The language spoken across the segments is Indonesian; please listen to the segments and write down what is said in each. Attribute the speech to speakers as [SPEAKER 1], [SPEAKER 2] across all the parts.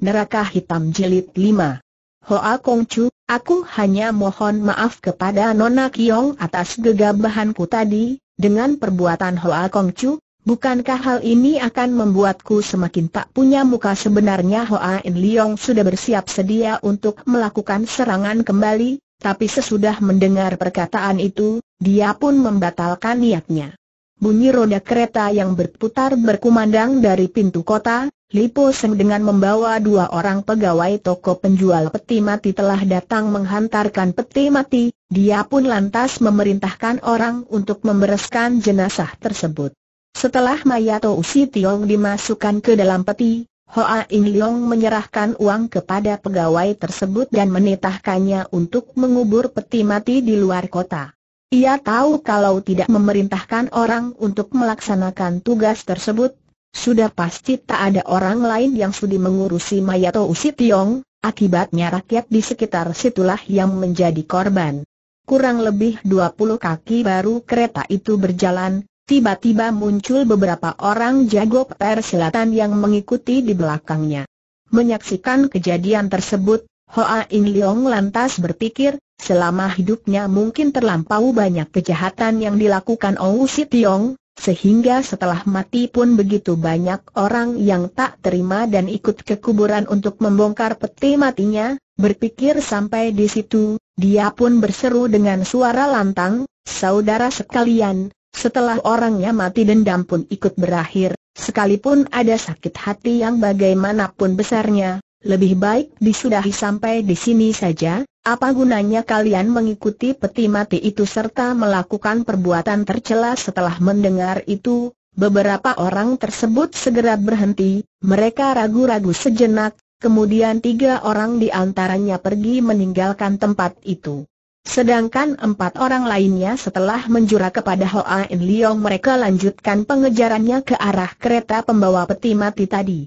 [SPEAKER 1] Neraka Hitam Jelit 5 Hoa Kong Chu, aku hanya mohon maaf kepada Nona Kiong atas gegabahanku tadi, dengan perbuatan Hoa Kong Chu, bukankah hal ini akan membuatku semakin tak punya muka sebenarnya Hoa In Leong sudah bersiap sedia untuk melakukan serangan kembali, tapi sesudah mendengar perkataan itu, dia pun membatalkan niatnya. Bunyi roda kereta yang berputar berkumandang dari pintu kota, Lipo Seng dengan membawa dua orang pegawai toko penjual peti mati telah datang menghantarkan peti mati, dia pun lantas memerintahkan orang untuk membereskan jenazah tersebut. Setelah Mayato Usi Tiong dimasukkan ke dalam peti, Hoa In Leong menyerahkan uang kepada pegawai tersebut dan menitahkannya untuk mengubur peti mati di luar kota. Ia tahu kalau tidak memerintahkan orang untuk melaksanakan tugas tersebut, sudah pasti tak ada orang lain yang sudi mengurusi mayat Mayato Yong. akibatnya rakyat di sekitar situlah yang menjadi korban. Kurang lebih 20 kaki baru kereta itu berjalan, tiba-tiba muncul beberapa orang jago persilatan yang mengikuti di belakangnya. Menyaksikan kejadian tersebut, Hoa In Leong lantas berpikir, selama hidupnya mungkin terlampau banyak kejahatan yang dilakukan Ou Si Tiong, sehingga setelah mati pun begitu banyak orang yang tak terima dan ikut ke kuburan untuk membongkar peti matinya, berpikir sampai di situ, dia pun berseru dengan suara lantang, saudara sekalian, setelah orangnya mati dendam pun ikut berakhir, sekalipun ada sakit hati yang bagaimanapun besarnya, lebih baik disudahi sampai di sini saja, apa gunanya kalian mengikuti peti mati itu serta melakukan perbuatan tercela setelah mendengar itu? Beberapa orang tersebut segera berhenti, mereka ragu-ragu sejenak, kemudian tiga orang di antaranya pergi meninggalkan tempat itu. Sedangkan empat orang lainnya setelah menjura kepada Hoa In Leong mereka lanjutkan pengejarannya ke arah kereta pembawa peti mati tadi.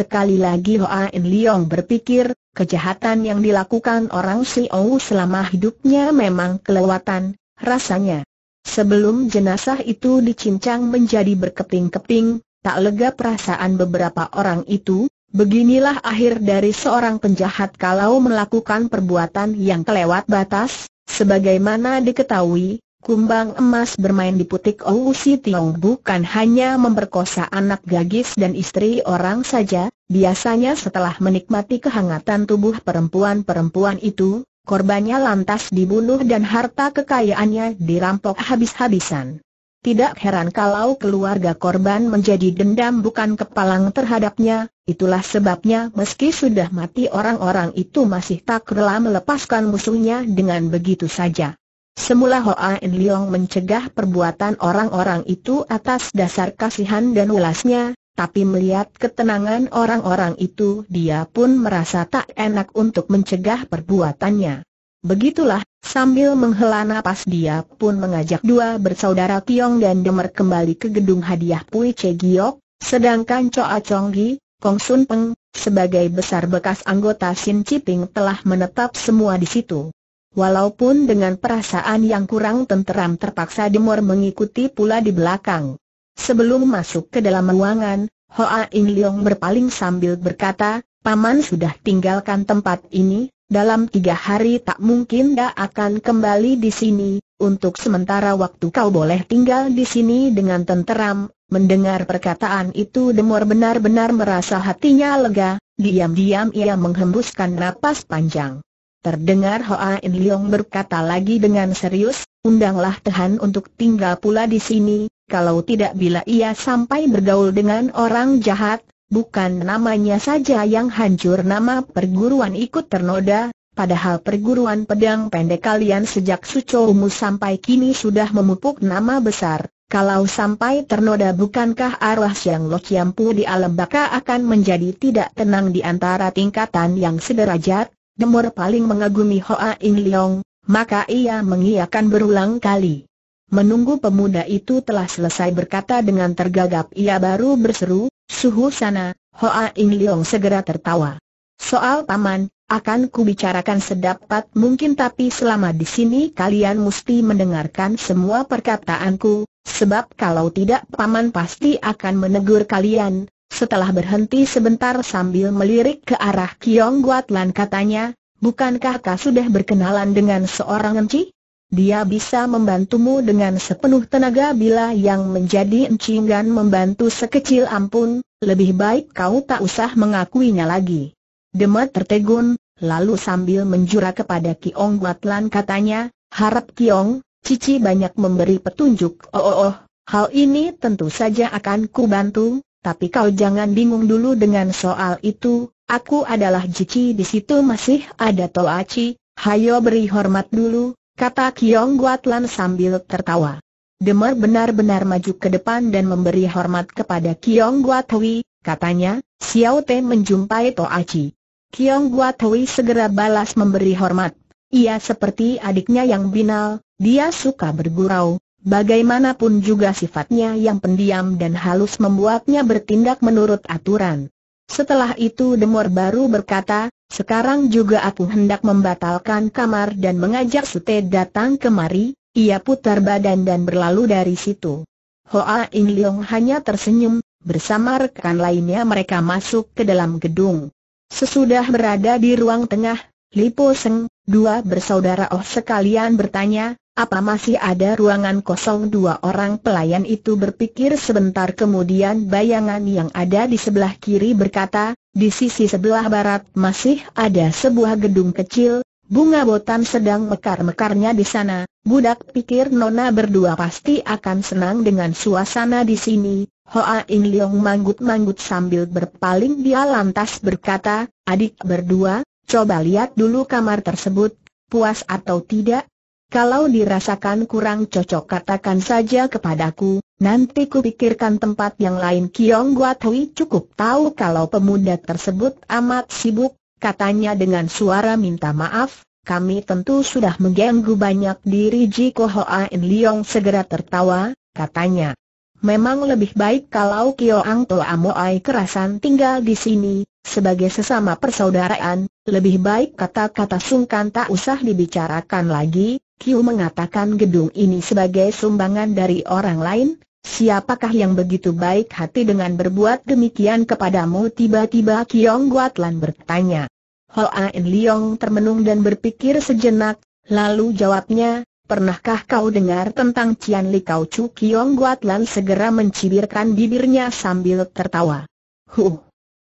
[SPEAKER 1] Sekali lagi Hoa In Liong berpikir, kejahatan yang dilakukan orang Si Ou selama hidupnya memang kelewatan, rasanya. Sebelum jenazah itu dicincang menjadi berkeping-keping, tak lega perasaan beberapa orang itu, beginilah akhir dari seorang penjahat kalau melakukan perbuatan yang kelewat batas, sebagaimana diketahui, Kumbang emas bermain di putik Ousi Tiong bukan hanya memperkosa anak gagis dan istri orang saja, biasanya setelah menikmati kehangatan tubuh perempuan-perempuan itu, korbannya lantas dibunuh dan harta kekayaannya dirampok habis-habisan. Tidak heran kalau keluarga korban menjadi dendam bukan kepalang terhadapnya, itulah sebabnya meski sudah mati orang-orang itu masih tak rela melepaskan musuhnya dengan begitu saja. Semula Hoa En Leong mencegah perbuatan orang-orang itu atas dasar kasihan dan welasnya, tapi melihat ketenangan orang-orang itu dia pun merasa tak enak untuk mencegah perbuatannya. Begitulah, sambil menghela napas dia pun mengajak dua bersaudara Tiong dan Demer kembali ke gedung hadiah Pui Che Giok, sedangkan Choa Chong Gi, Kong Sun Peng, sebagai besar bekas anggota Sin Ciping telah menetap semua di situ walaupun dengan perasaan yang kurang tenteram terpaksa Demor mengikuti pula di belakang. Sebelum masuk ke dalam ruangan, Hoa In Leong berpaling sambil berkata, Paman sudah tinggalkan tempat ini, dalam tiga hari tak mungkin dia akan kembali di sini, untuk sementara waktu kau boleh tinggal di sini dengan tenteram. Mendengar perkataan itu Demor benar-benar merasa hatinya lega, diam-diam ia menghembuskan napas panjang. Terdengar Hoa In Leong berkata lagi dengan serius, undanglah Tehan untuk tinggal pula di sini, kalau tidak bila ia sampai bergaul dengan orang jahat, bukan namanya saja yang hancur nama perguruan ikut ternoda, padahal perguruan pedang pendek kalian sejak Sucoumu sampai kini sudah memupuk nama besar. Kalau sampai ternoda bukankah arwah Siang Lo Kiampu di alam baka akan menjadi tidak tenang di antara tingkatan yang sederajat? Demor paling mengagumi Hoa In Leong, maka ia mengiakan berulang kali. Menunggu pemuda itu telah selesai berkata dengan tergagap ia baru berseru, suhu sana, Hoa In Leong segera tertawa. Soal paman, akan ku bicarakan sedapat mungkin tapi selama di sini kalian mesti mendengarkan semua perkataanku, sebab kalau tidak paman pasti akan menegur kalian, setelah berhenti sebentar sambil melirik ke arah Kiong Guatlan katanya, bukankah kau sudah berkenalan dengan seorang enci? Dia bisa membantumu dengan sepenuh tenaga bila yang menjadi enci membantu sekecil ampun, lebih baik kau tak usah mengakuinya lagi. Demet tertegun, lalu sambil menjura kepada Kiong Guatlan katanya, harap Kiong, Cici banyak memberi petunjuk, oh oh oh, hal ini tentu saja akan ku bantu, tapi kau jangan bingung dulu dengan soal itu, aku adalah Jici di situ masih ada Toaci, hayo beri hormat dulu, kata Kiong Guatlan sambil tertawa. Demar benar-benar maju ke depan dan memberi hormat kepada Kiong Guatwi, katanya, Xiao Te menjumpai Toaci. Kiong Guatwi segera balas memberi hormat. Ia seperti adiknya yang binal, dia suka bergurau, Bagaimanapun juga sifatnya yang pendiam dan halus membuatnya bertindak menurut aturan. Setelah itu Demor baru berkata, sekarang juga aku hendak membatalkan kamar dan mengajak Sute datang kemari, ia putar badan dan berlalu dari situ. Hoa In Leong hanya tersenyum, bersama rekan lainnya mereka masuk ke dalam gedung. Sesudah berada di ruang tengah, Lipo Seng, dua bersaudara Oh sekalian bertanya, apa masih ada ruangan kosong dua orang pelayan itu berpikir sebentar kemudian bayangan yang ada di sebelah kiri berkata, di sisi sebelah barat masih ada sebuah gedung kecil, bunga botan sedang mekar-mekarnya di sana, budak pikir Nona berdua pasti akan senang dengan suasana di sini. Hoa In Leong manggut-manggut sambil berpaling dia lantas berkata, adik berdua, coba lihat dulu kamar tersebut, puas atau tidak, kalau dirasakan kurang cocok katakan saja kepadaku, nanti kupikirkan tempat yang lain Kiong Guatui cukup tahu kalau pemuda tersebut amat sibuk, katanya dengan suara minta maaf, kami tentu sudah mengganggu banyak diri Jiko Hoa In Leong segera tertawa, katanya. Memang lebih baik kalau Kiong Toa Moai kerasan tinggal di sini, sebagai sesama persaudaraan, lebih baik kata-kata sungkan tak usah dibicarakan lagi, Kiu mengatakan gedung ini sebagai sumbangan dari orang lain, siapakah yang begitu baik hati dengan berbuat demikian kepadamu tiba-tiba Kiong Guatlan bertanya. Ain Liang termenung dan berpikir sejenak, lalu jawabnya, Pernahkah kau dengar tentang Cian Li Kau Chu Kiong Guatlan segera mencibirkan bibirnya sambil tertawa. Huh,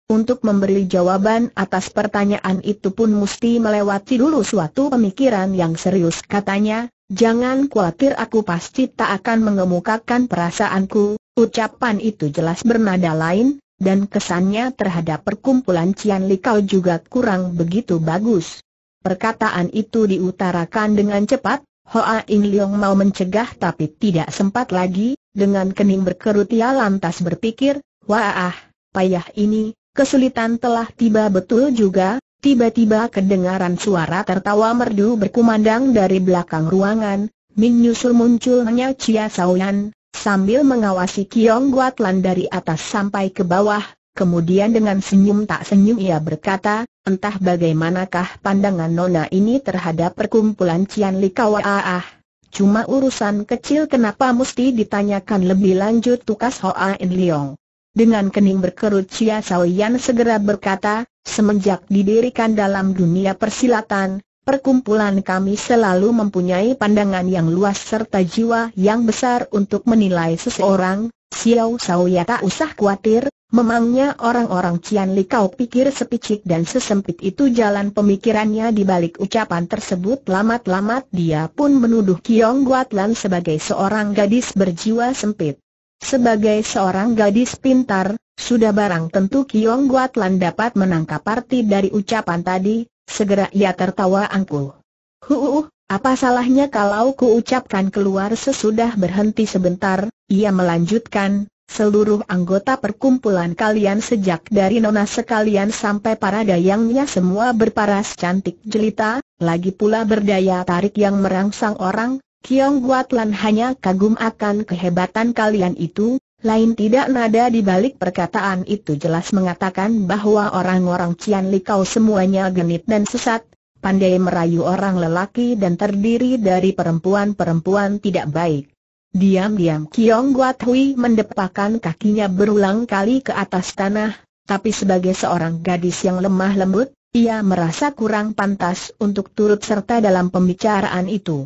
[SPEAKER 1] untuk memberi jawaban atas pertanyaan itu pun mesti melewati dulu suatu pemikiran yang serius katanya, jangan khawatir aku pasti tak akan mengemukakan perasaanku, ucapan itu jelas bernada lain, dan kesannya terhadap perkumpulan Cian Likau juga kurang begitu bagus. Perkataan itu diutarakan dengan cepat, Hoa In Leong mau mencegah tapi tidak sempat lagi, dengan kening berkerut ia lantas berpikir, wah payah ini, Kesulitan telah tiba betul juga, tiba-tiba kedengaran suara tertawa merdu berkumandang dari belakang ruangan, Min menyusul munculnya Chia Saoyan, sambil mengawasi Kiong Guatlan dari atas sampai ke bawah, kemudian dengan senyum tak senyum ia berkata, entah bagaimanakah pandangan Nona ini terhadap perkumpulan Cian Kawah ah, Cuma urusan kecil kenapa mesti ditanyakan lebih lanjut tukas Hoa In Leong. Dengan kening berkerut Chia Saoyan segera berkata, semenjak didirikan dalam dunia persilatan, perkumpulan kami selalu mempunyai pandangan yang luas serta jiwa yang besar untuk menilai seseorang, Xiao Saoya tak usah khawatir, memangnya orang-orang Cian kau pikir sepicik dan sesempit itu jalan pemikirannya di balik ucapan tersebut lamat-lamat dia pun menuduh Kiong Guatlan sebagai seorang gadis berjiwa sempit. Sebagai seorang gadis pintar, sudah barang tentu Kiong Guatlan dapat menangkap arti dari ucapan tadi, segera ia tertawa angkuh. Huuuh, apa salahnya kalau ku ucapkan keluar sesudah berhenti sebentar, ia melanjutkan, seluruh anggota perkumpulan kalian sejak dari nona sekalian sampai para dayangnya semua berparas cantik jelita, lagi pula berdaya tarik yang merangsang orang, Kiong Guatlan hanya kagum akan kehebatan kalian itu, lain tidak nada di balik perkataan itu jelas mengatakan bahwa orang-orang Cian Likau semuanya genit dan sesat, pandai merayu orang lelaki dan terdiri dari perempuan-perempuan tidak baik. Diam-diam Kiong Guat Hui mendepakan kakinya berulang kali ke atas tanah, tapi sebagai seorang gadis yang lemah lembut, ia merasa kurang pantas untuk turut serta dalam pembicaraan itu.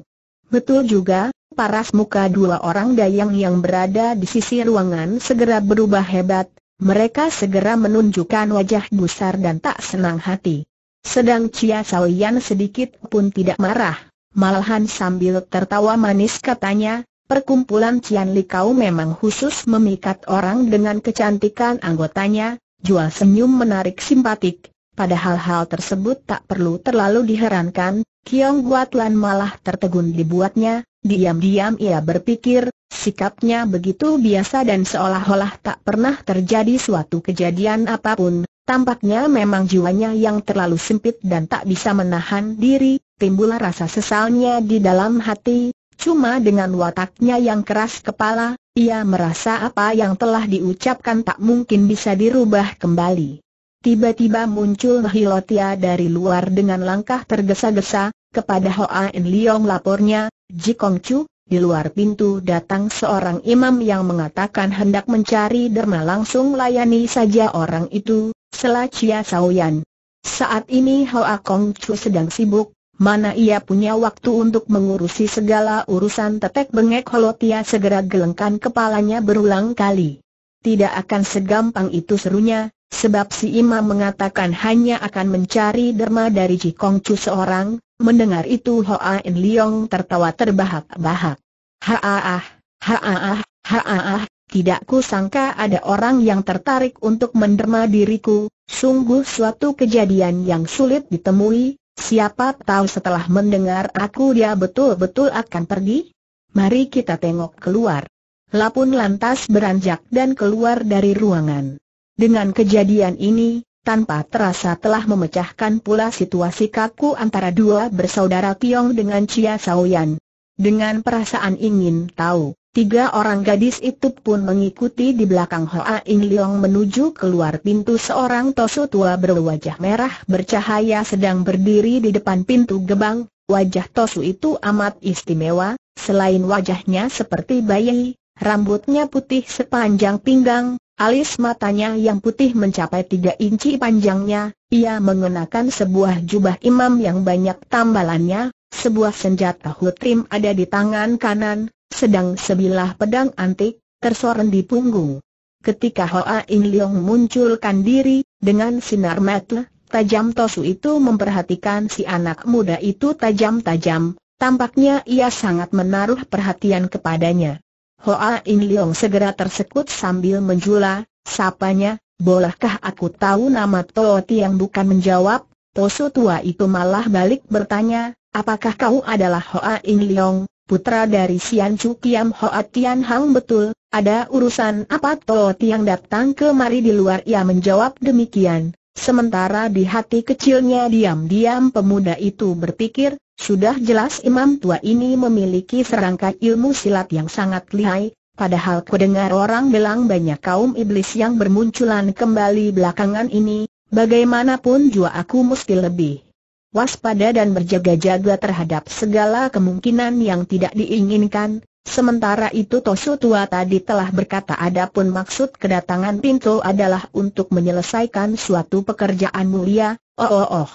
[SPEAKER 1] Betul juga, paras muka dua orang dayang yang berada di sisi ruangan segera berubah hebat, mereka segera menunjukkan wajah gusar dan tak senang hati. Sedang Chia Saoyan sedikit pun tidak marah, malahan sambil tertawa manis katanya, perkumpulan Cian Likau memang khusus memikat orang dengan kecantikan anggotanya, jual senyum menarik simpatik. Pada hal-hal tersebut tak perlu terlalu diherankan, Kiong Guatlan malah tertegun dibuatnya, diam-diam ia berpikir, sikapnya begitu biasa dan seolah-olah tak pernah terjadi suatu kejadian apapun, tampaknya memang jiwanya yang terlalu sempit dan tak bisa menahan diri, timbul rasa sesalnya di dalam hati, cuma dengan wataknya yang keras kepala, ia merasa apa yang telah diucapkan tak mungkin bisa dirubah kembali. Tiba-tiba muncul Hilotia dari luar dengan langkah tergesa-gesa, kepada Hoa In Leong lapornya, Jikong Chu, di luar pintu datang seorang imam yang mengatakan hendak mencari derma langsung layani saja orang itu, Selah selacia Sauyan. Saat ini Hoa Kong Chu sedang sibuk, mana ia punya waktu untuk mengurusi segala urusan tetek bengek Hilotia segera gelengkan kepalanya berulang kali. Tidak akan segampang itu serunya, Sebab si imam mengatakan hanya akan mencari derma dari Ji Kong Chu seorang, mendengar itu Hoa In Leong tertawa terbahak-bahak. Haaah, haaah, haaah, tidak ku sangka ada orang yang tertarik untuk menderma diriku, sungguh suatu kejadian yang sulit ditemui, siapa tahu setelah mendengar aku dia betul-betul akan pergi? Mari kita tengok keluar. Lapun lantas beranjak dan keluar dari ruangan. Dengan kejadian ini, tanpa terasa telah memecahkan pula situasi kaku antara dua bersaudara Tiong dengan Chia Saoyan. Dengan perasaan ingin tahu, tiga orang gadis itu pun mengikuti di belakang Hoa In Leong menuju keluar pintu seorang tosu tua berwajah merah bercahaya sedang berdiri di depan pintu gebang, wajah tosu itu amat istimewa, selain wajahnya seperti bayi, rambutnya putih sepanjang pinggang, Alis matanya yang putih mencapai tiga inci panjangnya, ia mengenakan sebuah jubah imam yang banyak tambalannya, sebuah senjata hutrim ada di tangan kanan, sedang sebilah pedang antik, tersorong di punggung. Ketika Hoa In Leong munculkan diri, dengan sinar mata, tajam Tosu itu memperhatikan si anak muda itu tajam-tajam, tampaknya ia sangat menaruh perhatian kepadanya. Hoa In Leong segera tersekut sambil menjula, sapanya, bolehkah aku tahu nama Toh Tiang bukan menjawab, Tosu tua itu malah balik bertanya, apakah kau adalah Hoa In Leong, putra dari Sian Chu Kiam Hoa Tian Hang betul, ada urusan apa Toh Tiang datang kemari di luar ia menjawab demikian. Sementara di hati kecilnya diam-diam pemuda itu berpikir, sudah jelas imam tua ini memiliki serangka ilmu silat yang sangat lihai, padahal ku dengar orang bilang banyak kaum iblis yang bermunculan kembali belakangan ini, bagaimanapun jua aku mesti lebih waspada dan berjaga-jaga terhadap segala kemungkinan yang tidak diinginkan, Sementara itu Tosu tua tadi telah berkata adapun maksud kedatangan Pinto adalah untuk menyelesaikan suatu pekerjaan mulia, oh oh oh.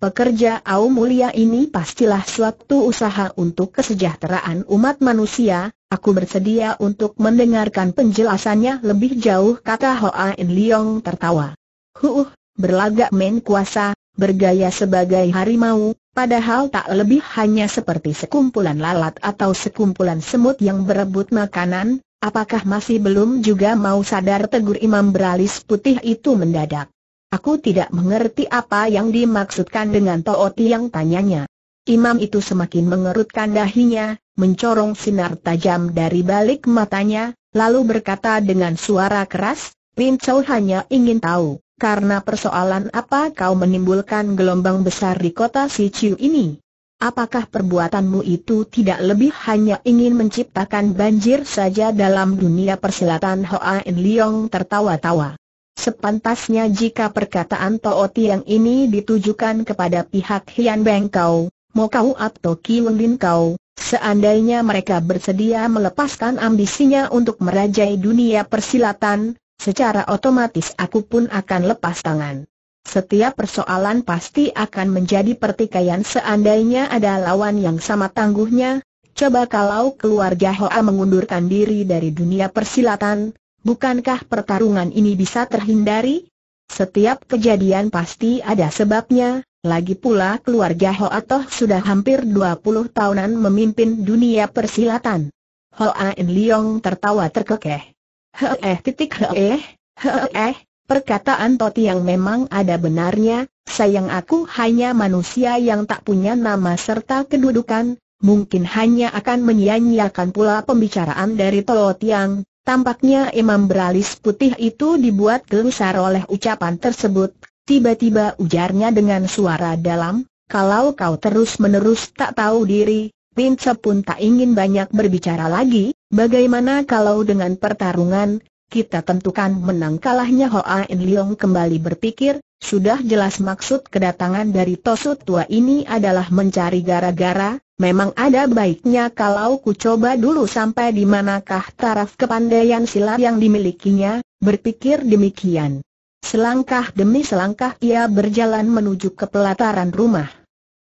[SPEAKER 1] Pekerja au mulia ini pastilah suatu usaha untuk kesejahteraan umat manusia, aku bersedia untuk mendengarkan penjelasannya lebih jauh kata Hoa In Leong tertawa. Huh, berlagak main kuasa, bergaya sebagai harimau, padahal tak lebih hanya seperti sekumpulan lalat atau sekumpulan semut yang berebut makanan, apakah masih belum juga mau sadar tegur imam beralis putih itu mendadak. Aku tidak mengerti apa yang dimaksudkan dengan Tooti yang tanyanya. Imam itu semakin mengerutkan dahinya, mencorong sinar tajam dari balik matanya, lalu berkata dengan suara keras, Pin hanya ingin tahu. Karena persoalan apa kau menimbulkan gelombang besar di kota Sichu ini? Apakah perbuatanmu itu tidak lebih hanya ingin menciptakan banjir saja dalam dunia persilatan Hoa En Leong tertawa-tawa? Sepantasnya jika perkataan Tooti yang ini ditujukan kepada pihak Hian Beng Kau, Mo Kau atau Wen Lin Kau, seandainya mereka bersedia melepaskan ambisinya untuk merajai dunia persilatan, secara otomatis aku pun akan lepas tangan. Setiap persoalan pasti akan menjadi pertikaian seandainya ada lawan yang sama tangguhnya. Coba kalau keluarga Hoa mengundurkan diri dari dunia persilatan, bukankah pertarungan ini bisa terhindari? Setiap kejadian pasti ada sebabnya, lagi pula keluarga Hoa Toh sudah hampir 20 tahunan memimpin dunia persilatan. Hoa In Leong tertawa terkekeh. Heh titik heh, heh, perkataan Toti yang memang ada benarnya, sayang aku hanya manusia yang tak punya nama serta kedudukan, mungkin hanya akan menyia-nyiakan pula pembicaraan dari yang. Tampaknya imam beralis putih itu dibuat gelisar oleh ucapan tersebut, tiba-tiba ujarnya dengan suara dalam, kalau kau terus-menerus tak tahu diri, Pinca pun tak ingin banyak berbicara lagi, Bagaimana kalau dengan pertarungan, kita tentukan menang kalahnya Hoa In Leong kembali berpikir, sudah jelas maksud kedatangan dari Tosu Tua ini adalah mencari gara-gara, memang ada baiknya kalau ku coba dulu sampai di manakah taraf kepandaian silat yang dimilikinya, berpikir demikian. Selangkah demi selangkah ia berjalan menuju ke pelataran rumah.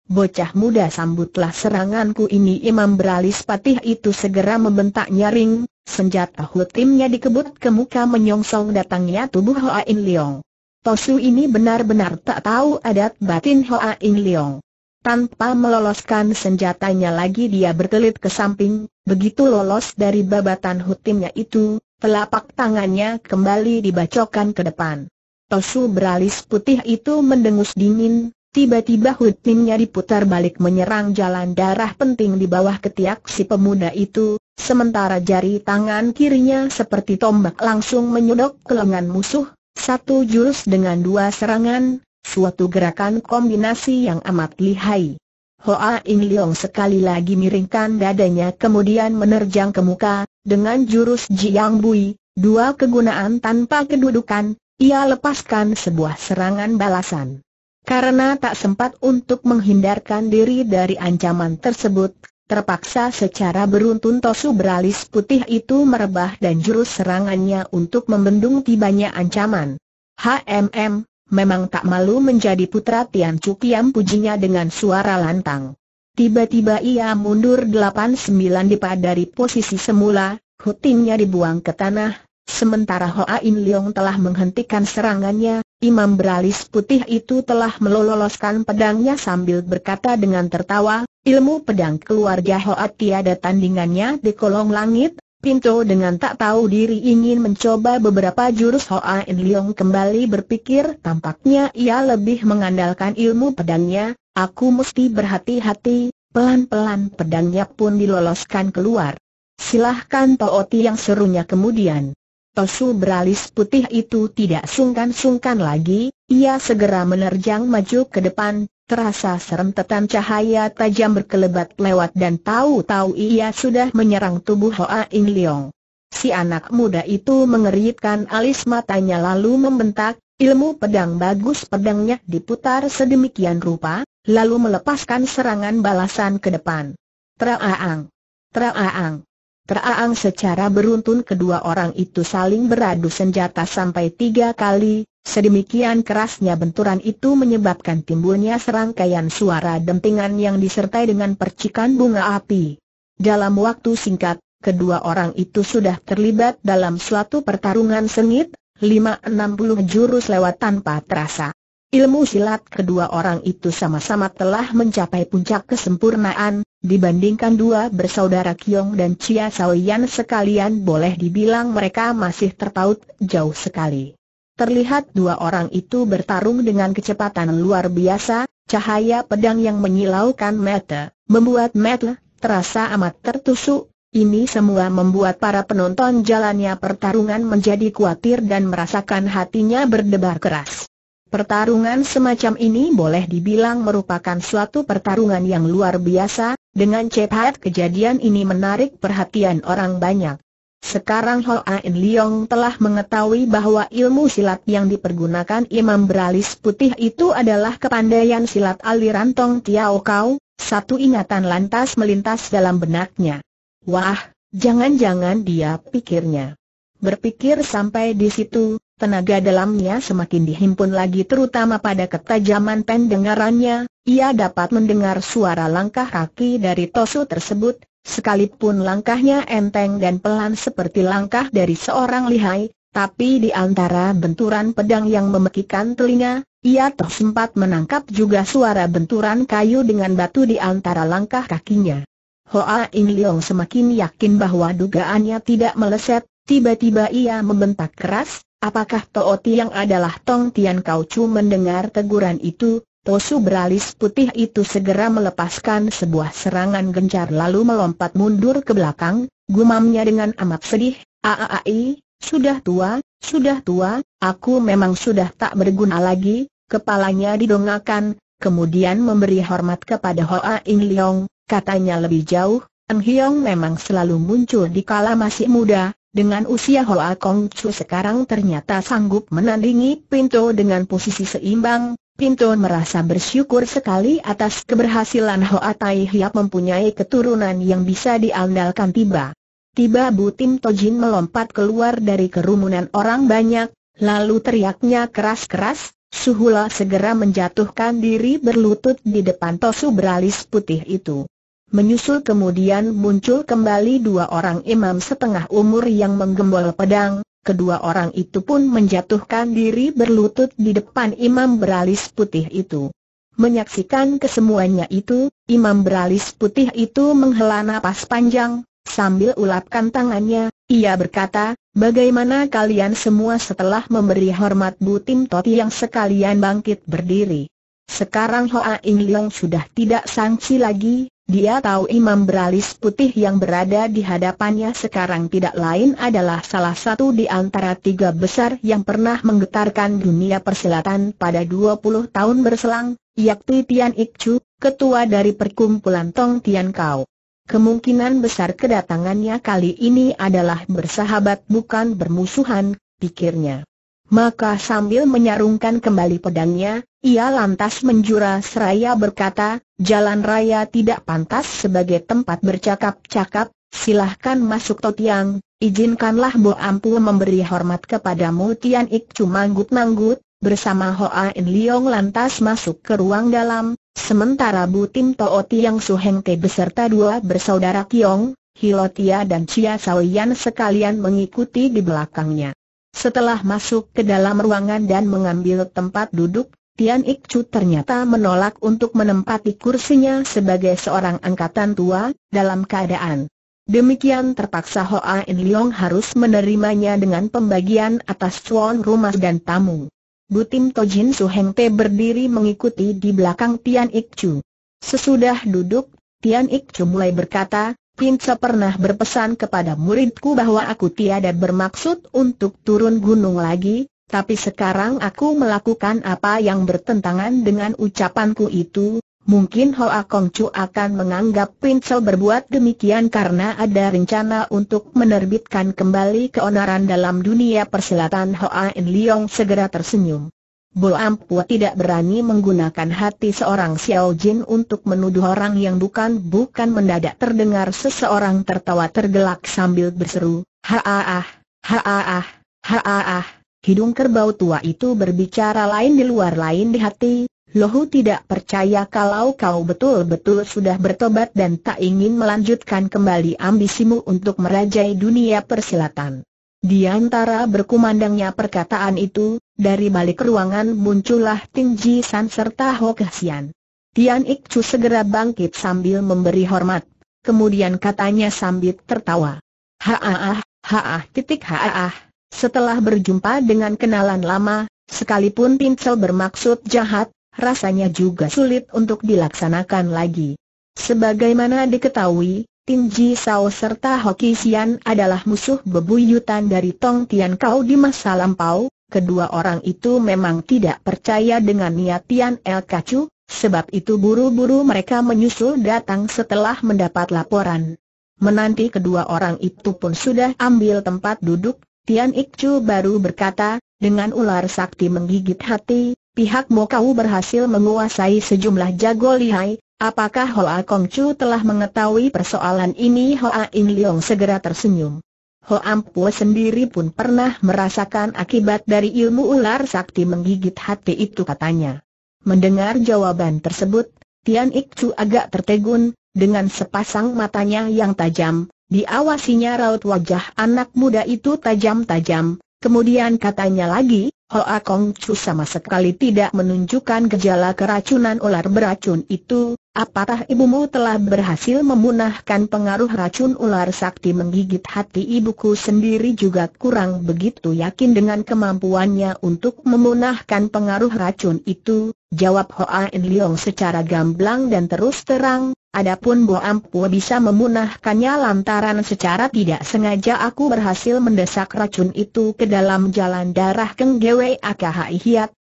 [SPEAKER 1] Bocah muda sambutlah seranganku ini Imam beralis patih itu segera membentak nyaring, senjata hutimnya dikebut ke muka menyongsong datangnya tubuh Hoa In Leong. Tosu ini benar-benar tak tahu adat batin Hoa In Leong. Tanpa meloloskan senjatanya lagi dia berkelit ke samping, begitu lolos dari babatan hutimnya itu, telapak tangannya kembali dibacokan ke depan. Tosu beralis putih itu mendengus dingin, Tiba-tiba Hutinnya diputar balik menyerang jalan darah penting di bawah ketiak si pemuda itu, sementara jari tangan kirinya seperti tombak langsung menyodok ke lengan musuh, satu jurus dengan dua serangan, suatu gerakan kombinasi yang amat lihai. Hoa In Leong sekali lagi miringkan dadanya kemudian menerjang ke muka, dengan jurus Jiang Bui, dua kegunaan tanpa kedudukan, ia lepaskan sebuah serangan balasan. Karena tak sempat untuk menghindarkan diri dari ancaman tersebut, terpaksa secara beruntun Tosu beralis putih itu merebah dan jurus serangannya untuk membendung tibanya ancaman. HMM, memang tak malu menjadi putra Tian Cukiam pujinya dengan suara lantang. Tiba-tiba ia mundur 89 dipa dari posisi semula, hutingnya dibuang ke tanah, sementara Hoa In Leong telah menghentikan serangannya, Imam beralis putih itu telah meloloskan pedangnya sambil berkata dengan tertawa, ilmu pedang keluarga Hoat tiada tandingannya di kolong langit, Pinto dengan tak tahu diri ingin mencoba beberapa jurus Hoa In Leong kembali berpikir tampaknya ia lebih mengandalkan ilmu pedangnya, aku mesti berhati-hati, pelan-pelan pedangnya pun diloloskan keluar. Silahkan Tooti yang serunya kemudian. Tosu beralis putih itu tidak sungkan-sungkan lagi, ia segera menerjang maju ke depan, terasa serentetan cahaya tajam berkelebat lewat dan tahu-tahu ia sudah menyerang tubuh Hoa In Leong. Si anak muda itu mengeritkan alis matanya lalu membentak, ilmu pedang bagus pedangnya diputar sedemikian rupa, lalu melepaskan serangan balasan ke depan. Traaang! Traaang! Teraang secara beruntun kedua orang itu saling beradu senjata sampai tiga kali, sedemikian kerasnya benturan itu menyebabkan timbulnya serangkaian suara dentingan yang disertai dengan percikan bunga api. Dalam waktu singkat, kedua orang itu sudah terlibat dalam suatu pertarungan sengit, lima enam puluh jurus lewat tanpa terasa. Ilmu silat kedua orang itu sama-sama telah mencapai puncak kesempurnaan, dibandingkan dua bersaudara Kiong dan Chia Saoyan sekalian boleh dibilang mereka masih terpaut jauh sekali. Terlihat dua orang itu bertarung dengan kecepatan luar biasa, cahaya pedang yang menyilaukan mata, membuat mata terasa amat tertusuk, ini semua membuat para penonton jalannya pertarungan menjadi khawatir dan merasakan hatinya berdebar keras. Pertarungan semacam ini boleh dibilang merupakan suatu pertarungan yang luar biasa, dengan cepat kejadian ini menarik perhatian orang banyak. Sekarang Ain Leong telah mengetahui bahwa ilmu silat yang dipergunakan Imam Beralis Putih itu adalah kepandaian silat aliran Tong Tiao Kau, satu ingatan lantas melintas dalam benaknya. Wah, jangan-jangan dia pikirnya. Berpikir sampai di situ, Tenaga dalamnya semakin dihimpun lagi terutama pada ketajaman pendengarannya, ia dapat mendengar suara langkah kaki dari Tosu tersebut, sekalipun langkahnya enteng dan pelan seperti langkah dari seorang lihai, tapi di antara benturan pedang yang memekikan telinga, ia toh sempat menangkap juga suara benturan kayu dengan batu di antara langkah kakinya. Hoa In Leong semakin yakin bahwa dugaannya tidak meleset, tiba-tiba ia membentak keras, Apakah Toh Tiang adalah Tong Tian Kau Chu mendengar teguran itu, Tosu beralis putih itu segera melepaskan sebuah serangan gencar lalu melompat mundur ke belakang, gumamnya dengan amat sedih, Aaai, sudah tua, sudah tua, aku memang sudah tak berguna lagi, kepalanya didongakan, kemudian memberi hormat kepada Hoa In Leong, katanya lebih jauh, En Hiong memang selalu muncul di kala masih muda, dengan usia Hoa Kong Chu sekarang ternyata sanggup menandingi Pinto dengan posisi seimbang, Pinto merasa bersyukur sekali atas keberhasilan Hoa Tai Hiap mempunyai keturunan yang bisa diandalkan tiba. Tiba Bu Tim Tojin melompat keluar dari kerumunan orang banyak, lalu teriaknya keras-keras, Suhula segera menjatuhkan diri berlutut di depan tosu beralis putih itu. Menyusul kemudian muncul kembali dua orang imam setengah umur yang menggembol pedang, kedua orang itu pun menjatuhkan diri berlutut di depan imam beralis putih itu. Menyaksikan kesemuanya itu, imam beralis putih itu menghela napas panjang, sambil ulapkan tangannya, ia berkata, Bagaimana kalian semua setelah memberi hormat Butim Toti yang sekalian bangkit berdiri? Sekarang Hoa In Leong sudah tidak sangsi lagi, dia tahu imam beralis putih yang berada di hadapannya sekarang tidak lain adalah salah satu di antara tiga besar yang pernah menggetarkan dunia persilatan pada 20 tahun berselang, yakni Tian Ikchu, ketua dari perkumpulan Tong Tian Kau. Kemungkinan besar kedatangannya kali ini adalah bersahabat bukan bermusuhan, pikirnya. Maka sambil menyarungkan kembali pedangnya, ia lantas menjura seraya berkata, jalan raya tidak pantas sebagai tempat bercakap-cakap, silahkan masuk Totiang, izinkanlah Bo Ampu memberi hormat kepadamu Tian Ik manggut-manggut, bersama Hoa In Leong lantas masuk ke ruang dalam, sementara Tim Too Tiang Suheng Te beserta dua bersaudara Kiong, Hilotia dan Chia Saoyan sekalian mengikuti di belakangnya. Setelah masuk ke dalam ruangan dan mengambil tempat duduk, Tian Ikcu ternyata menolak untuk menempati kursinya sebagai seorang angkatan tua, dalam keadaan Demikian terpaksa Hoa In Leong harus menerimanya dengan pembagian atas cuan rumah dan tamu. Butim Tojin Heng Te berdiri mengikuti di belakang Tian Ik Chu. Sesudah duduk, Tian Ik Chu mulai berkata, Pinca pernah berpesan kepada muridku bahwa aku tiada bermaksud untuk turun gunung lagi, tapi sekarang aku melakukan apa yang bertentangan dengan ucapanku itu, mungkin Hoa Kong Chu akan menganggap Pincel berbuat demikian karena ada rencana untuk menerbitkan kembali keonaran dalam dunia persilatan Hoa In Leong segera tersenyum. Bo Ampua tidak berani menggunakan hati seorang Xiao Jin untuk menuduh orang yang bukan-bukan mendadak terdengar seseorang tertawa tergelak sambil berseru, haaah, haaah, haaah. Hidung kerbau tua itu berbicara lain di luar lain di hati, Lohu tidak percaya kalau kau betul-betul sudah bertobat dan tak ingin melanjutkan kembali ambisimu untuk merajai dunia persilatan. Di antara berkumandangnya perkataan itu, dari balik ruangan muncullah Ting Ji San serta Ho Kesian. Tian Ik Chu segera bangkit sambil memberi hormat, kemudian katanya sambil tertawa. ha ah ha ah titik ha ah setelah berjumpa dengan kenalan lama, sekalipun Pincel bermaksud jahat, rasanya juga sulit untuk dilaksanakan lagi. Sebagaimana diketahui, Tinji Sao serta Hoki Xian adalah musuh bebuyutan dari Tong Tian Kau di masa lampau. Kedua orang itu memang tidak percaya dengan niat Tian El Kacu, sebab itu buru-buru mereka menyusul datang setelah mendapat laporan. Menanti kedua orang itu pun sudah ambil tempat duduk, Tian Ikcu baru berkata, dengan ular sakti menggigit hati, pihak Mokau berhasil menguasai sejumlah jago lihai, apakah Hoa Kong Chu telah mengetahui persoalan ini Hoa In Leong segera tersenyum. Hoa Ampu sendiri pun pernah merasakan akibat dari ilmu ular sakti menggigit hati itu katanya. Mendengar jawaban tersebut, Tian Ikcu agak tertegun, dengan sepasang matanya yang tajam, Diawasinya raut wajah anak muda itu tajam-tajam, kemudian katanya lagi, Hoa Kong Chu sama sekali tidak menunjukkan gejala keracunan ular beracun itu, apakah ibumu telah berhasil memunahkan pengaruh racun ular sakti menggigit hati ibuku sendiri juga kurang begitu yakin dengan kemampuannya untuk memunahkan pengaruh racun itu, jawab Hoa In Leong secara gamblang dan terus terang, adapun Bo Ampu bisa memunahkannya lantaran secara tidak sengaja aku berhasil mendesak racun itu ke dalam jalan darah Keng Gwe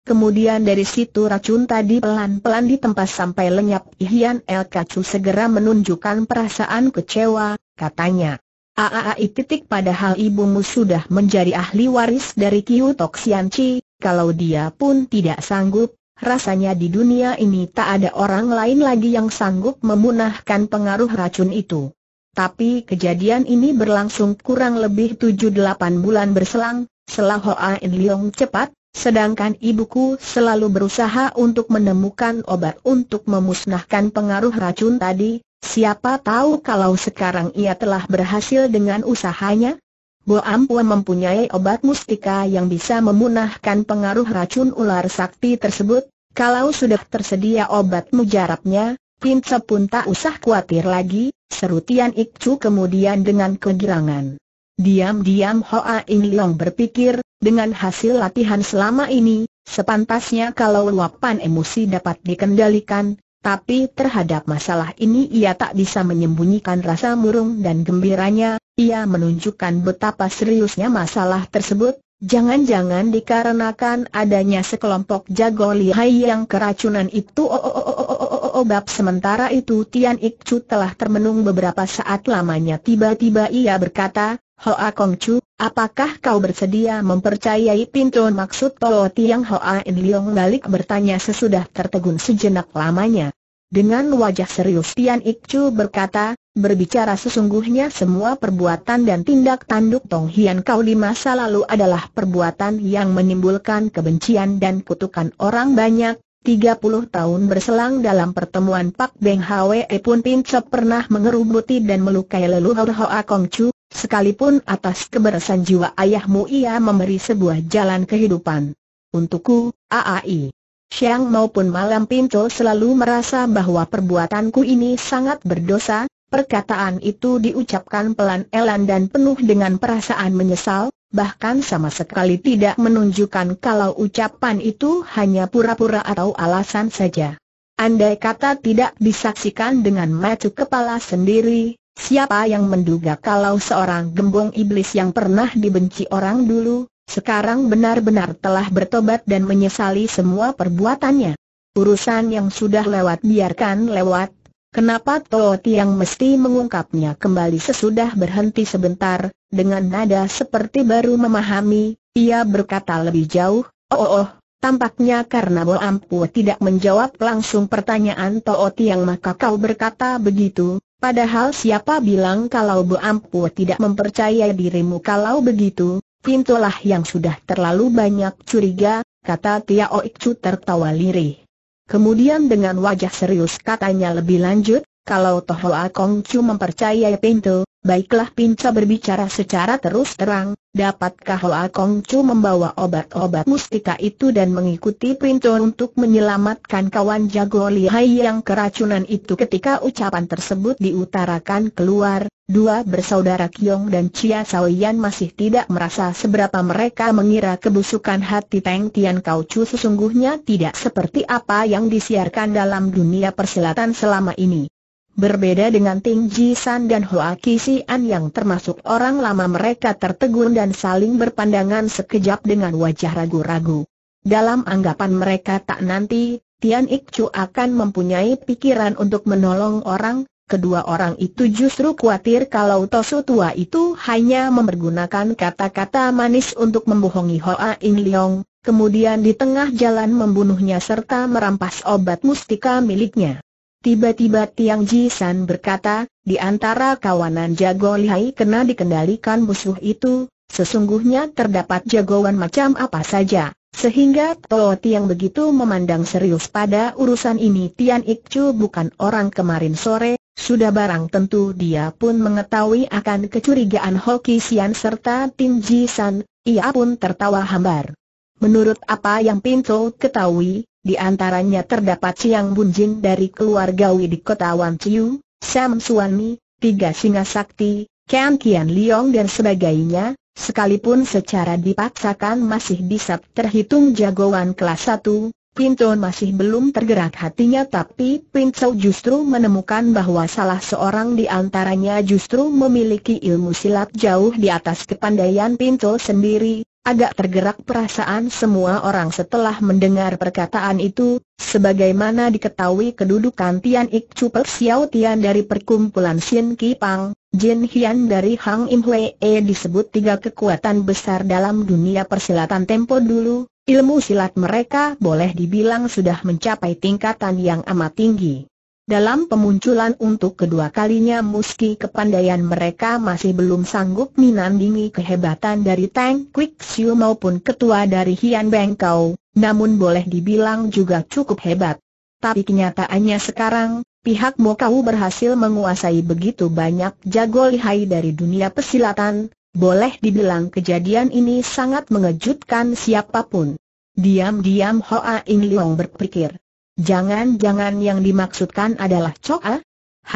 [SPEAKER 1] Kemudian dari situ racun tadi pelan-pelan ditempas sampai lenyap Hian El Kacu segera menunjukkan perasaan kecewa, katanya. Aaai titik padahal ibumu sudah menjadi ahli waris dari Kiu Tok Sian kalau dia pun tidak sanggup, rasanya di dunia ini tak ada orang lain lagi yang sanggup memunahkan pengaruh racun itu. Tapi kejadian ini berlangsung kurang lebih 7-8 bulan berselang, Selah Hoa In Leong cepat Sedangkan ibuku selalu berusaha untuk menemukan obat untuk memusnahkan pengaruh racun tadi, siapa tahu kalau sekarang ia telah berhasil dengan usahanya? Bo Ampuan mempunyai obat mustika yang bisa memunahkan pengaruh racun ular sakti tersebut, kalau sudah tersedia obat mujarabnya, Pinsa pun tak usah khawatir lagi, Serutian Tian Ikcu kemudian dengan kegirangan. Diam-diam Hoa In Long berpikir, dengan hasil latihan selama ini, sepantasnya kalau luapan emosi dapat dikendalikan, tapi terhadap masalah ini ia tak bisa menyembunyikan rasa murung dan gembiranya, ia menunjukkan betapa seriusnya masalah tersebut, jangan-jangan dikarenakan adanya sekelompok jago lihai yang keracunan itu oh, oh, oh, oh, oh, oh, oh. oh bab sementara itu Tian Ikcu telah termenung beberapa saat lamanya tiba-tiba ia berkata, Hoa Chu." Apakah kau bersedia mempercayai pintu maksud Tio Tiang Hoa In Leong balik bertanya sesudah tertegun sejenak lamanya. Dengan wajah serius Tian Chu berkata, berbicara sesungguhnya semua perbuatan dan tindak tanduk Tong Hian kau di masa lalu adalah perbuatan yang menimbulkan kebencian dan kutukan orang banyak. 30 tahun berselang dalam pertemuan Pak Beng Hwe pun Pincop pernah mengerubuti dan melukai leluhur Hoa Kong Chu, Sekalipun atas keberesan jiwa ayahmu ia memberi sebuah jalan kehidupan. Untukku, AAI. Siang maupun malam Pinto selalu merasa bahwa perbuatanku ini sangat berdosa, perkataan itu diucapkan pelan-elan dan penuh dengan perasaan menyesal, bahkan sama sekali tidak menunjukkan kalau ucapan itu hanya pura-pura atau alasan saja. Andai kata tidak disaksikan dengan mata kepala sendiri, Siapa yang menduga kalau seorang gembong iblis yang pernah dibenci orang dulu, sekarang benar-benar telah bertobat dan menyesali semua perbuatannya. Urusan yang sudah lewat biarkan lewat, Kenapa Tooti yang mesti mengungkapnya kembali sesudah berhenti sebentar, dengan nada seperti baru memahami, ia berkata lebih jauh, oh oh, oh tampaknya karena Bo Ampu tidak menjawab langsung pertanyaan Tooti yang maka kau berkata begitu, Padahal siapa bilang kalau Bu Ampu tidak mempercaya dirimu kalau begitu, pintulah yang sudah terlalu banyak curiga, kata Tia Oikcu tertawa lirih. Kemudian dengan wajah serius katanya lebih lanjut, kalau Toho Akongcu Kong mempercayai pintu, Baiklah Pinca berbicara secara terus terang, dapatkah Hoa Kong Chu membawa obat-obat mustika itu dan mengikuti Pinca untuk menyelamatkan kawan jago lihai yang keracunan itu ketika ucapan tersebut diutarakan keluar, dua bersaudara Kiong dan Chia Saoyan masih tidak merasa seberapa mereka mengira kebusukan hati Teng Tian Kau Chu sesungguhnya tidak seperti apa yang disiarkan dalam dunia persilatan selama ini. Berbeda dengan Ting Ji San dan Hoa Kisian yang termasuk orang lama mereka tertegun dan saling berpandangan sekejap dengan wajah ragu-ragu. Dalam anggapan mereka tak nanti, Tian Ik Chu akan mempunyai pikiran untuk menolong orang, Kedua orang itu justru khawatir kalau Tosu tua itu hanya mempergunakan kata-kata manis untuk membohongi Hoa In Leong, kemudian di tengah jalan membunuhnya serta merampas obat mustika miliknya. Tiba-tiba Tiang Jisan berkata, di antara kawanan jago lihai kena dikendalikan musuh itu, sesungguhnya terdapat jagoan macam apa saja. Sehingga Toh Tiang begitu memandang serius pada urusan ini Tian Ikcu bukan orang kemarin sore, sudah barang tentu dia pun mengetahui akan kecurigaan Hoki Sian serta Tim Ji San, ia pun tertawa hambar. Menurut apa yang Pinto ketahui, di antaranya terdapat Siang Bunjin dari keluarga Wei di Kota Wan Chiu, Sam Suami, Tiga Singa Sakti, Kian Kian Liong dan sebagainya, sekalipun secara dipaksakan masih bisa terhitung jagoan kelas satu, Pinton masih belum tergerak hatinya tapi Pinto justru menemukan bahwa salah seorang di antaranya justru memiliki ilmu silat jauh di atas kepandaian Pinto sendiri, Agak tergerak perasaan semua orang setelah mendengar perkataan itu, sebagaimana diketahui kedudukan Tian Ik Chu Pek Xiao Tian dari perkumpulan Xin Ki Pang, Jin Hian dari Hang Im E disebut tiga kekuatan besar dalam dunia persilatan tempo dulu, ilmu silat mereka boleh dibilang sudah mencapai tingkatan yang amat tinggi. Dalam pemunculan untuk kedua kalinya meski kepandaian mereka masih belum sanggup menandingi kehebatan dari Tang Quick Siu maupun ketua dari Hian Beng Kau, namun boleh dibilang juga cukup hebat. Tapi kenyataannya sekarang, pihak Mo Kau berhasil menguasai begitu banyak jago lihai dari dunia persilatan. boleh dibilang kejadian ini sangat mengejutkan siapapun. Diam-diam Hoa In Leong berpikir. Jangan-jangan yang dimaksudkan adalah Choa?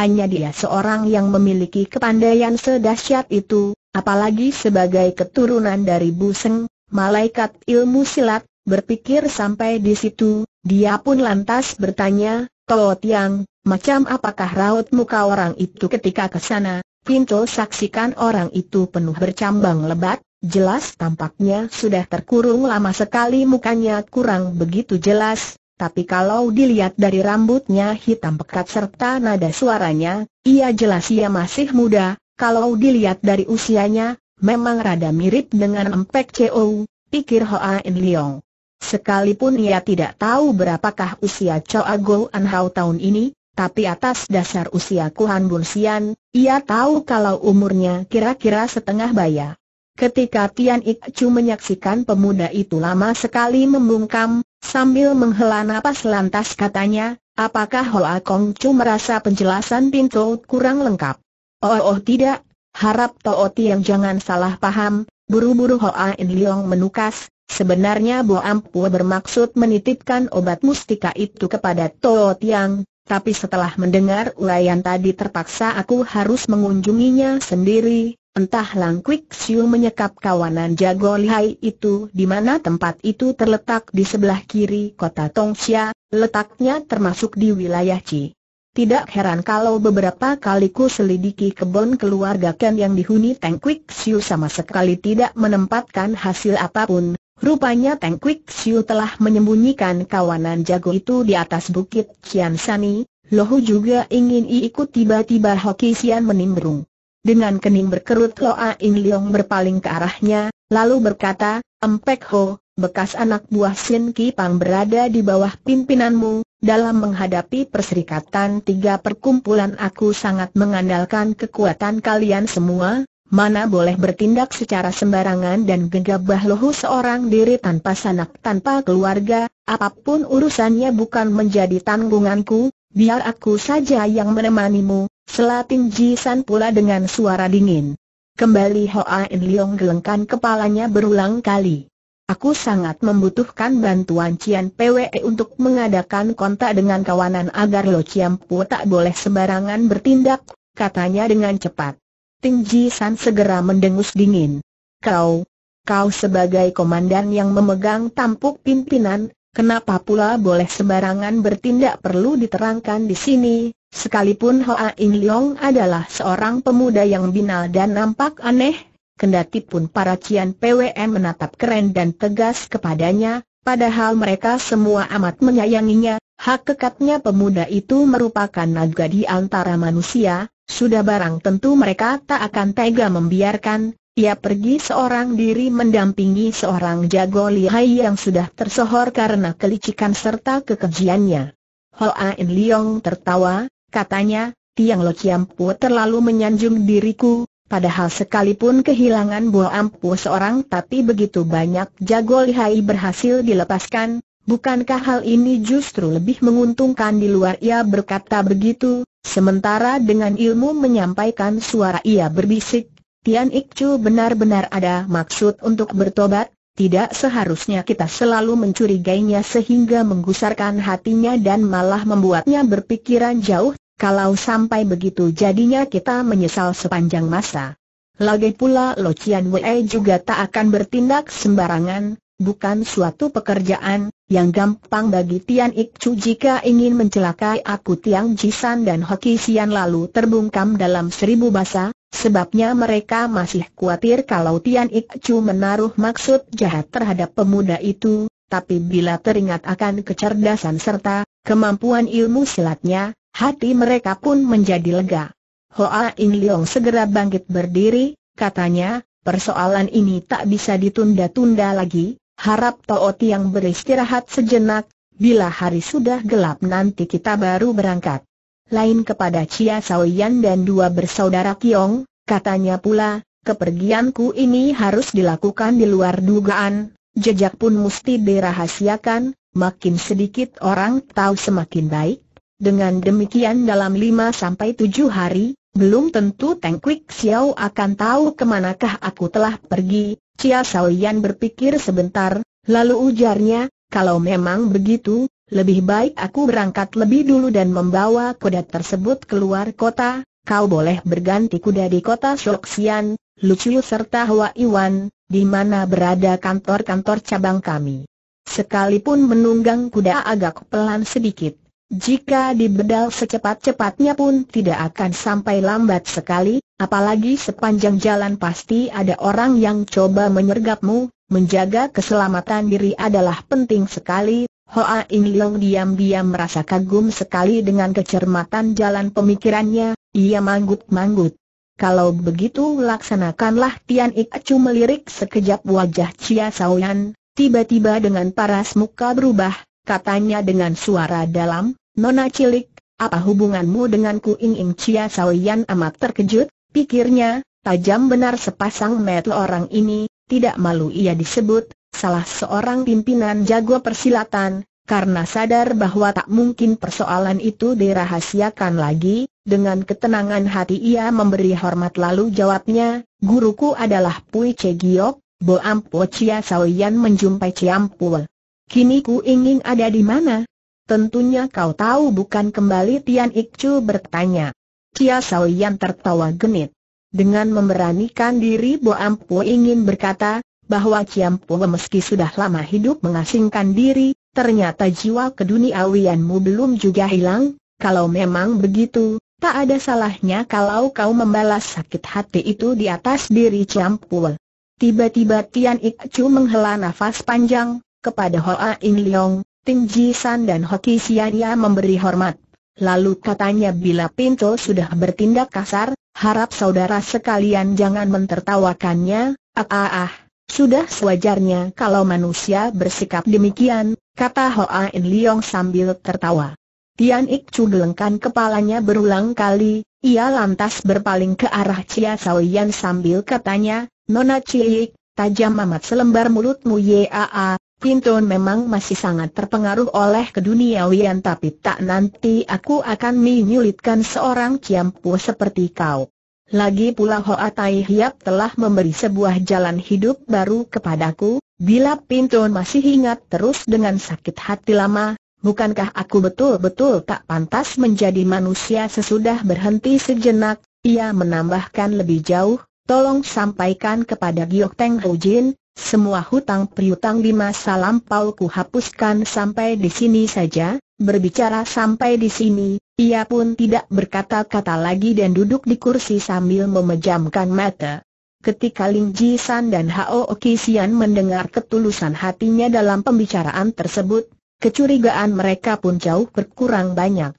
[SPEAKER 1] Hanya dia seorang yang memiliki kepandaian sedahsyat itu, apalagi sebagai keturunan dari Buseng, malaikat ilmu silat, berpikir sampai di situ, dia pun lantas bertanya, Toh Tiang, macam apakah raut muka orang itu ketika ke sana? Pinto saksikan orang itu penuh bercambang lebat, jelas tampaknya sudah terkurung lama sekali mukanya kurang begitu jelas, tapi kalau dilihat dari rambutnya hitam pekat serta nada suaranya, ia jelas ia masih muda, kalau dilihat dari usianya, memang rada mirip dengan Empek Co. pikir Hoa In Leong. Sekalipun ia tidak tahu berapakah usia Chow Go An Hao tahun ini, tapi atas dasar usia Kuhan Bun Sian, ia tahu kalau umurnya kira-kira setengah baya. Ketika Tian Ik Chu menyaksikan pemuda itu lama sekali membungkam, Sambil menghela napas lantas katanya, apakah Hoa Kong Chu merasa penjelasan pintu kurang lengkap? Oh, oh tidak, harap Toh yang jangan salah paham, buru-buru Hoa In Leong menukas, sebenarnya Bo Ampua bermaksud menitipkan obat mustika itu kepada Toh Tootiang, tapi setelah mendengar ulayan tadi terpaksa aku harus mengunjunginya sendiri, Entah Lang Kwik Siu menyekap kawanan jago lihai itu di mana tempat itu terletak di sebelah kiri kota Tongxia, letaknya termasuk di wilayah Ci. Tidak heran kalau beberapa kali ku selidiki kebun keluarga Ken yang dihuni Teng Kwik Siu sama sekali tidak menempatkan hasil apapun. Rupanya Teng Kwik Siu telah menyembunyikan kawanan jago itu di atas bukit Chian Sani, Lohu juga ingin ikut tiba-tiba Hoki Sian menimbrung. Dengan kening berkerut Loa In Leong berpaling ke arahnya, lalu berkata, Empek Ho, bekas anak buah Sin Ki Pang berada di bawah pimpinanmu, dalam menghadapi perserikatan tiga perkumpulan aku sangat mengandalkan kekuatan kalian semua, mana boleh bertindak secara sembarangan dan gegabah lohu seorang diri tanpa sanak tanpa keluarga, apapun urusannya bukan menjadi tanggunganku, biar aku saja yang menemanimu, Selatin Jisan pula dengan suara dingin. Kembali Hoa In Leong gelengkan kepalanya berulang kali. Aku sangat membutuhkan bantuan Cian PWE untuk mengadakan kontak dengan kawanan agar Lo Pu tak boleh sembarangan bertindak, katanya dengan cepat. Ting Jisan segera mendengus dingin. Kau, kau sebagai komandan yang memegang tampuk pimpinan, kenapa pula boleh sembarangan bertindak perlu diterangkan di sini, Sekalipun Hoa In Leong adalah seorang pemuda yang binal dan nampak aneh, kendati pun para Cian PWM menatap keren dan tegas kepadanya, padahal mereka semua amat menyayanginya, hak kekatnya pemuda itu merupakan naga di antara manusia, sudah barang tentu mereka tak akan tega membiarkan, ia pergi seorang diri mendampingi seorang jago lihai yang sudah tersohor karena kelicikan serta kekejiannya. Hoa In Leong tertawa, Katanya, Tiang Lo Chiampu terlalu menyanjung diriku, padahal sekalipun kehilangan buah ampu seorang tapi begitu banyak jago lihai berhasil dilepaskan, Bukankah hal ini justru lebih menguntungkan di luar ia berkata begitu, sementara dengan ilmu menyampaikan suara ia berbisik, Tian Ikcu benar-benar ada maksud untuk bertobat, tidak seharusnya kita selalu mencurigainya sehingga menggusarkan hatinya dan malah membuatnya berpikiran jauh kalau sampai begitu jadinya kita menyesal sepanjang masa. Lagi pula Lo Chian Wei juga tak akan bertindak sembarangan, bukan suatu pekerjaan yang gampang bagi Tian Ik Chu jika ingin mencelakai aku Tiang Jisan dan Hoki Sian lalu terbungkam dalam seribu bahasa, Sebabnya mereka masih khawatir kalau Tian Ik Chu menaruh maksud jahat terhadap pemuda itu, tapi bila teringat akan kecerdasan serta kemampuan ilmu silatnya, Hati mereka pun menjadi lega. Hoa In Leong segera bangkit berdiri, katanya, persoalan ini tak bisa ditunda-tunda lagi, harap Toh yang beristirahat sejenak, bila hari sudah gelap nanti kita baru berangkat. Lain kepada Chia Saoyan dan dua bersaudara Kiong, katanya pula, kepergianku ini harus dilakukan di luar dugaan, jejak pun mesti dirahasiakan, makin sedikit orang tahu semakin baik, dengan demikian dalam 5-7 hari, belum tentu Teng Kwik Xiao akan tahu kemanakah aku telah pergi, Cia Yan berpikir sebentar, lalu ujarnya, kalau memang begitu, lebih baik aku berangkat lebih dulu dan membawa kuda tersebut keluar kota, kau boleh berganti kuda di kota Shoxian, Luciu serta Hua Iwan, di mana berada kantor-kantor cabang kami. Sekalipun menunggang kuda agak pelan sedikit. Jika dibedal secepat-cepatnya pun tidak akan sampai lambat sekali, apalagi sepanjang jalan pasti ada orang yang coba menyergapmu, menjaga keselamatan diri adalah penting sekali. Hoa In Long diam-diam merasa kagum sekali dengan kecermatan jalan pemikirannya, ia manggut-manggut. Kalau begitu laksanakanlah Tian Ik Acu melirik sekejap wajah Chia Saoyan, tiba-tiba dengan paras muka berubah, katanya dengan suara dalam, Nona cilik, apa hubunganmu denganku Ing Ing Chia Yan amat terkejut, pikirnya, tajam benar sepasang mata orang ini, tidak malu ia disebut, salah seorang pimpinan jago persilatan, karena sadar bahwa tak mungkin persoalan itu dirahasiakan lagi, dengan ketenangan hati ia memberi hormat lalu jawabnya, guruku adalah Pui Che Giok, Bo Ampo Chia Yan menjumpai Ciampul. Kini ku ingin ada di mana? Tentunya kau tahu bukan kembali Tian Ikcu bertanya. Cia Yan tertawa genit. Dengan memberanikan diri Bo Ampu ingin berkata, bahwa Ciam Po meski sudah lama hidup mengasingkan diri, ternyata jiwa keduniawianmu belum juga hilang, kalau memang begitu, tak ada salahnya kalau kau membalas sakit hati itu di atas diri Ciam Po. Tiba-tiba Tian Ik menghela nafas panjang, kepada Hoa In Leong, Tinggi San dan Hoki Siania memberi hormat. Lalu katanya bila Pinto sudah bertindak kasar, harap saudara sekalian jangan mentertawakannya, ah ah ah. Sudah sewajarnya kalau manusia bersikap demikian, kata Hoa In Leong sambil tertawa. Tian Ik Chu gelengkan kepalanya berulang kali, ia lantas berpaling ke arah Chia Yan sambil katanya, Nona Ik, tajam amat selembar mulutmu yaa, Pinton memang masih sangat terpengaruh oleh keduniawian tapi tak nanti aku akan menyulitkan seorang kiampu seperti kau. Lagi pula Hoa Tai Hiap telah memberi sebuah jalan hidup baru kepadaku, bila Pinton masih ingat terus dengan sakit hati lama, bukankah aku betul-betul tak pantas menjadi manusia sesudah berhenti sejenak, ia menambahkan lebih jauh, tolong sampaikan kepada Giok Teng Ho Jin, semua hutang piutang di masa lampau ku hapuskan sampai di sini saja, berbicara sampai di sini, ia pun tidak berkata-kata lagi dan duduk di kursi sambil memejamkan mata. Ketika Ling Ji San dan Hao Qian mendengar ketulusan hatinya dalam pembicaraan tersebut, kecurigaan mereka pun jauh berkurang banyak.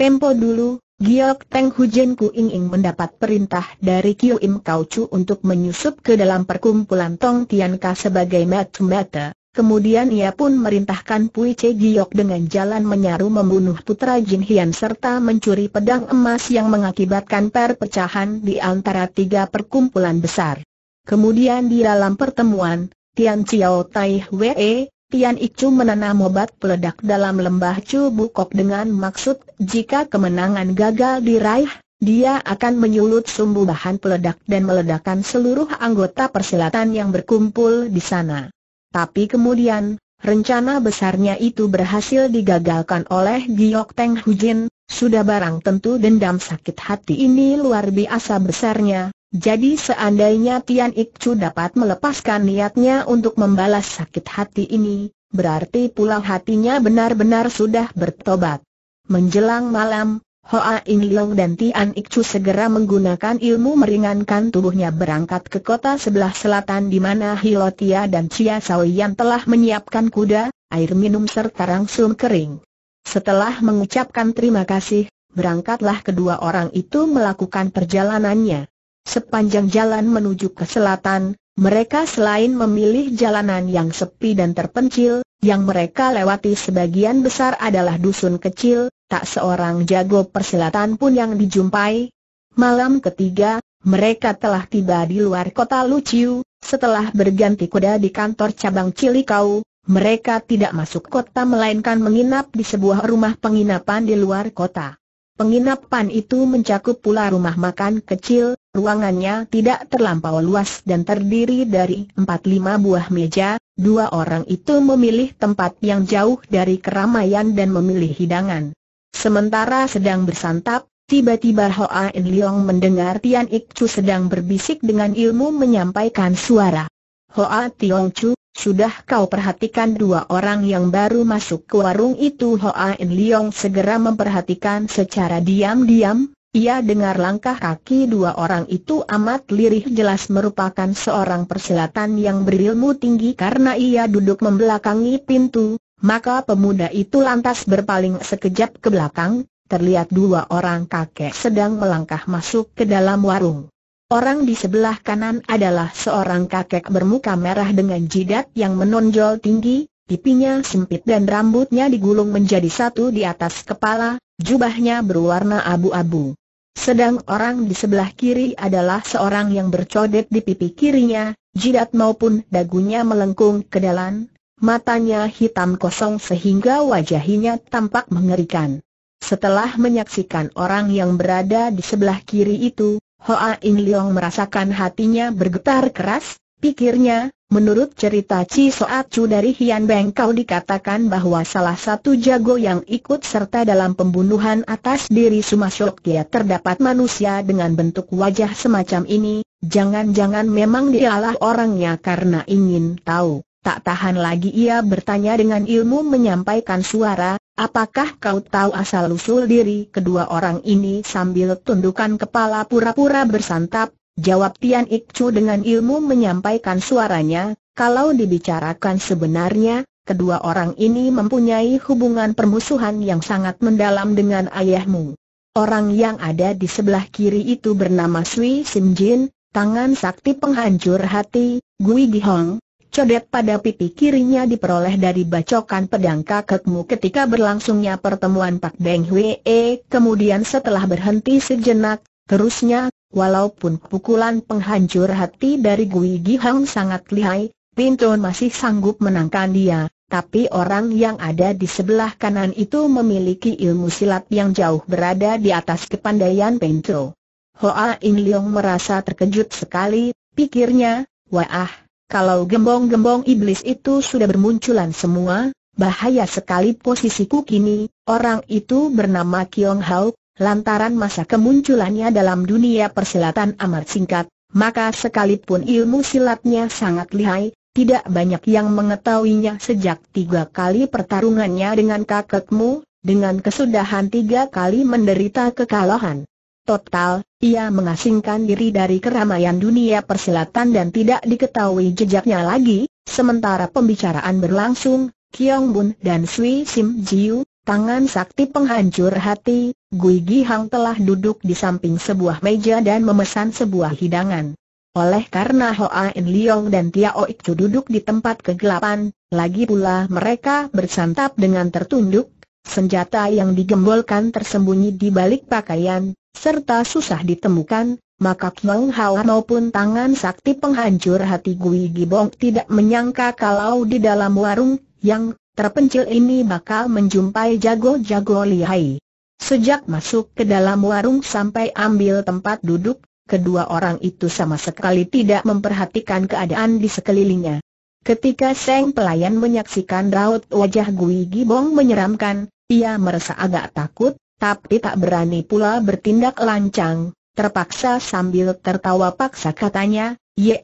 [SPEAKER 1] Tempo dulu, Giok Teng Hujen Ku Ing Ing mendapat perintah dari Kiu Im Kau Chu untuk menyusup ke dalam perkumpulan Tong Tian Ka sebagai mata-mata. Kemudian ia pun merintahkan Pui Che Giok dengan jalan menyaru membunuh putra Jin Hian serta mencuri pedang emas yang mengakibatkan perpecahan di antara tiga perkumpulan besar. Kemudian di dalam pertemuan, Tian Chiao Tai Wei Tian Icu menanam obat peledak dalam lembah bukok dengan maksud jika kemenangan gagal diraih, dia akan menyulut sumbu bahan peledak dan meledakkan seluruh anggota persilatan yang berkumpul di sana. Tapi kemudian, rencana besarnya itu berhasil digagalkan oleh Giok Teng Hujin, sudah barang tentu dendam sakit hati ini luar biasa besarnya, jadi seandainya Tian Ikcu dapat melepaskan niatnya untuk membalas sakit hati ini, berarti pula hatinya benar-benar sudah bertobat. Menjelang malam, Hoa In Leong dan Tian Ikcu segera menggunakan ilmu meringankan tubuhnya berangkat ke kota sebelah selatan di mana Hilotia dan Chia Saoyan telah menyiapkan kuda, air minum serta rangsum kering. Setelah mengucapkan terima kasih, berangkatlah kedua orang itu melakukan perjalanannya. Sepanjang jalan menuju ke selatan, mereka selain memilih jalanan yang sepi dan terpencil, yang mereka lewati sebagian besar adalah dusun kecil, tak seorang jago persilatan pun yang dijumpai. Malam ketiga, mereka telah tiba di luar kota Luciu, setelah berganti kuda di kantor cabang Cilikau, mereka tidak masuk kota melainkan menginap di sebuah rumah penginapan di luar kota. Penginapan itu mencakup pula rumah makan kecil, Ruangannya tidak terlampau luas dan terdiri dari empat 5 buah meja, dua orang itu memilih tempat yang jauh dari keramaian dan memilih hidangan. Sementara sedang bersantap, tiba-tiba Hoa In Leong mendengar Tian Ik Chu sedang berbisik dengan ilmu menyampaikan suara. Hoa Tiong Chu, sudah kau perhatikan dua orang yang baru masuk ke warung itu Hoa In Leong segera memperhatikan secara diam-diam, ia dengar langkah kaki dua orang itu amat lirih jelas merupakan seorang persilatan yang berilmu tinggi karena ia duduk membelakangi pintu, maka pemuda itu lantas berpaling sekejap ke belakang, terlihat dua orang kakek sedang melangkah masuk ke dalam warung. Orang di sebelah kanan adalah seorang kakek bermuka merah dengan jidat yang menonjol tinggi, pipinya sempit dan rambutnya digulung menjadi satu di atas kepala, jubahnya berwarna abu-abu. Sedang orang di sebelah kiri adalah seorang yang bercodet di pipi kirinya, jidat maupun dagunya melengkung ke dalam, matanya hitam kosong sehingga wajahnya tampak mengerikan. Setelah menyaksikan orang yang berada di sebelah kiri itu, Hoa In Leong merasakan hatinya bergetar keras, pikirnya, Menurut cerita Chi Soat Chu dari Hian Beng kau dikatakan bahwa salah satu jago yang ikut serta dalam pembunuhan atas diri Sumasyok dia terdapat manusia dengan bentuk wajah semacam ini, jangan-jangan memang dialah orangnya karena ingin tahu. Tak tahan lagi ia bertanya dengan ilmu menyampaikan suara, apakah kau tahu asal-usul diri kedua orang ini sambil tundukkan kepala pura-pura bersantap, Jawab Tian Chu dengan ilmu menyampaikan suaranya, kalau dibicarakan sebenarnya, kedua orang ini mempunyai hubungan permusuhan yang sangat mendalam dengan ayahmu. Orang yang ada di sebelah kiri itu bernama Sui Sim Jin, tangan sakti penghancur hati, Gui Hong. Codet pada pipi kirinya diperoleh dari bacokan pedang kakekmu ketika berlangsungnya pertemuan Pak Beng Hwee, kemudian setelah berhenti sejenak, Terusnya, walaupun pukulan penghancur hati dari Gui Gihang sangat lihai, Pinton masih sanggup menangkan dia, tapi orang yang ada di sebelah kanan itu memiliki ilmu silat yang jauh berada di atas kepandaian Pinto. Hoa In Leong merasa terkejut sekali, pikirnya, wah, kalau gembong-gembong iblis itu sudah bermunculan semua, bahaya sekali posisiku kini, orang itu bernama Kiong Hao, Lantaran masa kemunculannya dalam dunia persilatan amat singkat, maka sekalipun ilmu silatnya sangat lihai, tidak banyak yang mengetahuinya sejak tiga kali pertarungannya dengan kakekmu, dengan kesudahan tiga kali menderita kekalahan. Total, ia mengasingkan diri dari keramaian dunia persilatan dan tidak diketahui jejaknya lagi, sementara pembicaraan berlangsung, Kiong Bun dan Sui Sim Jiu, Tangan sakti penghancur hati, Gui Gihang telah duduk di samping sebuah meja dan memesan sebuah hidangan. Oleh karena Hoa In Liong dan Tia Ikcu duduk di tempat kegelapan, lagi pula mereka bersantap dengan tertunduk, senjata yang digembolkan tersembunyi di balik pakaian, serta susah ditemukan, maka Kiong Hao maupun tangan sakti penghancur hati Gui Gibong tidak menyangka kalau di dalam warung, yang terpencil ini bakal menjumpai jago-jago lihai. Sejak masuk ke dalam warung sampai ambil tempat duduk, kedua orang itu sama sekali tidak memperhatikan keadaan di sekelilingnya. Ketika Seng pelayan menyaksikan raut wajah Gui Gibong menyeramkan, ia merasa agak takut, tapi tak berani pula bertindak lancang, Terpaksa sambil tertawa paksa katanya, Ya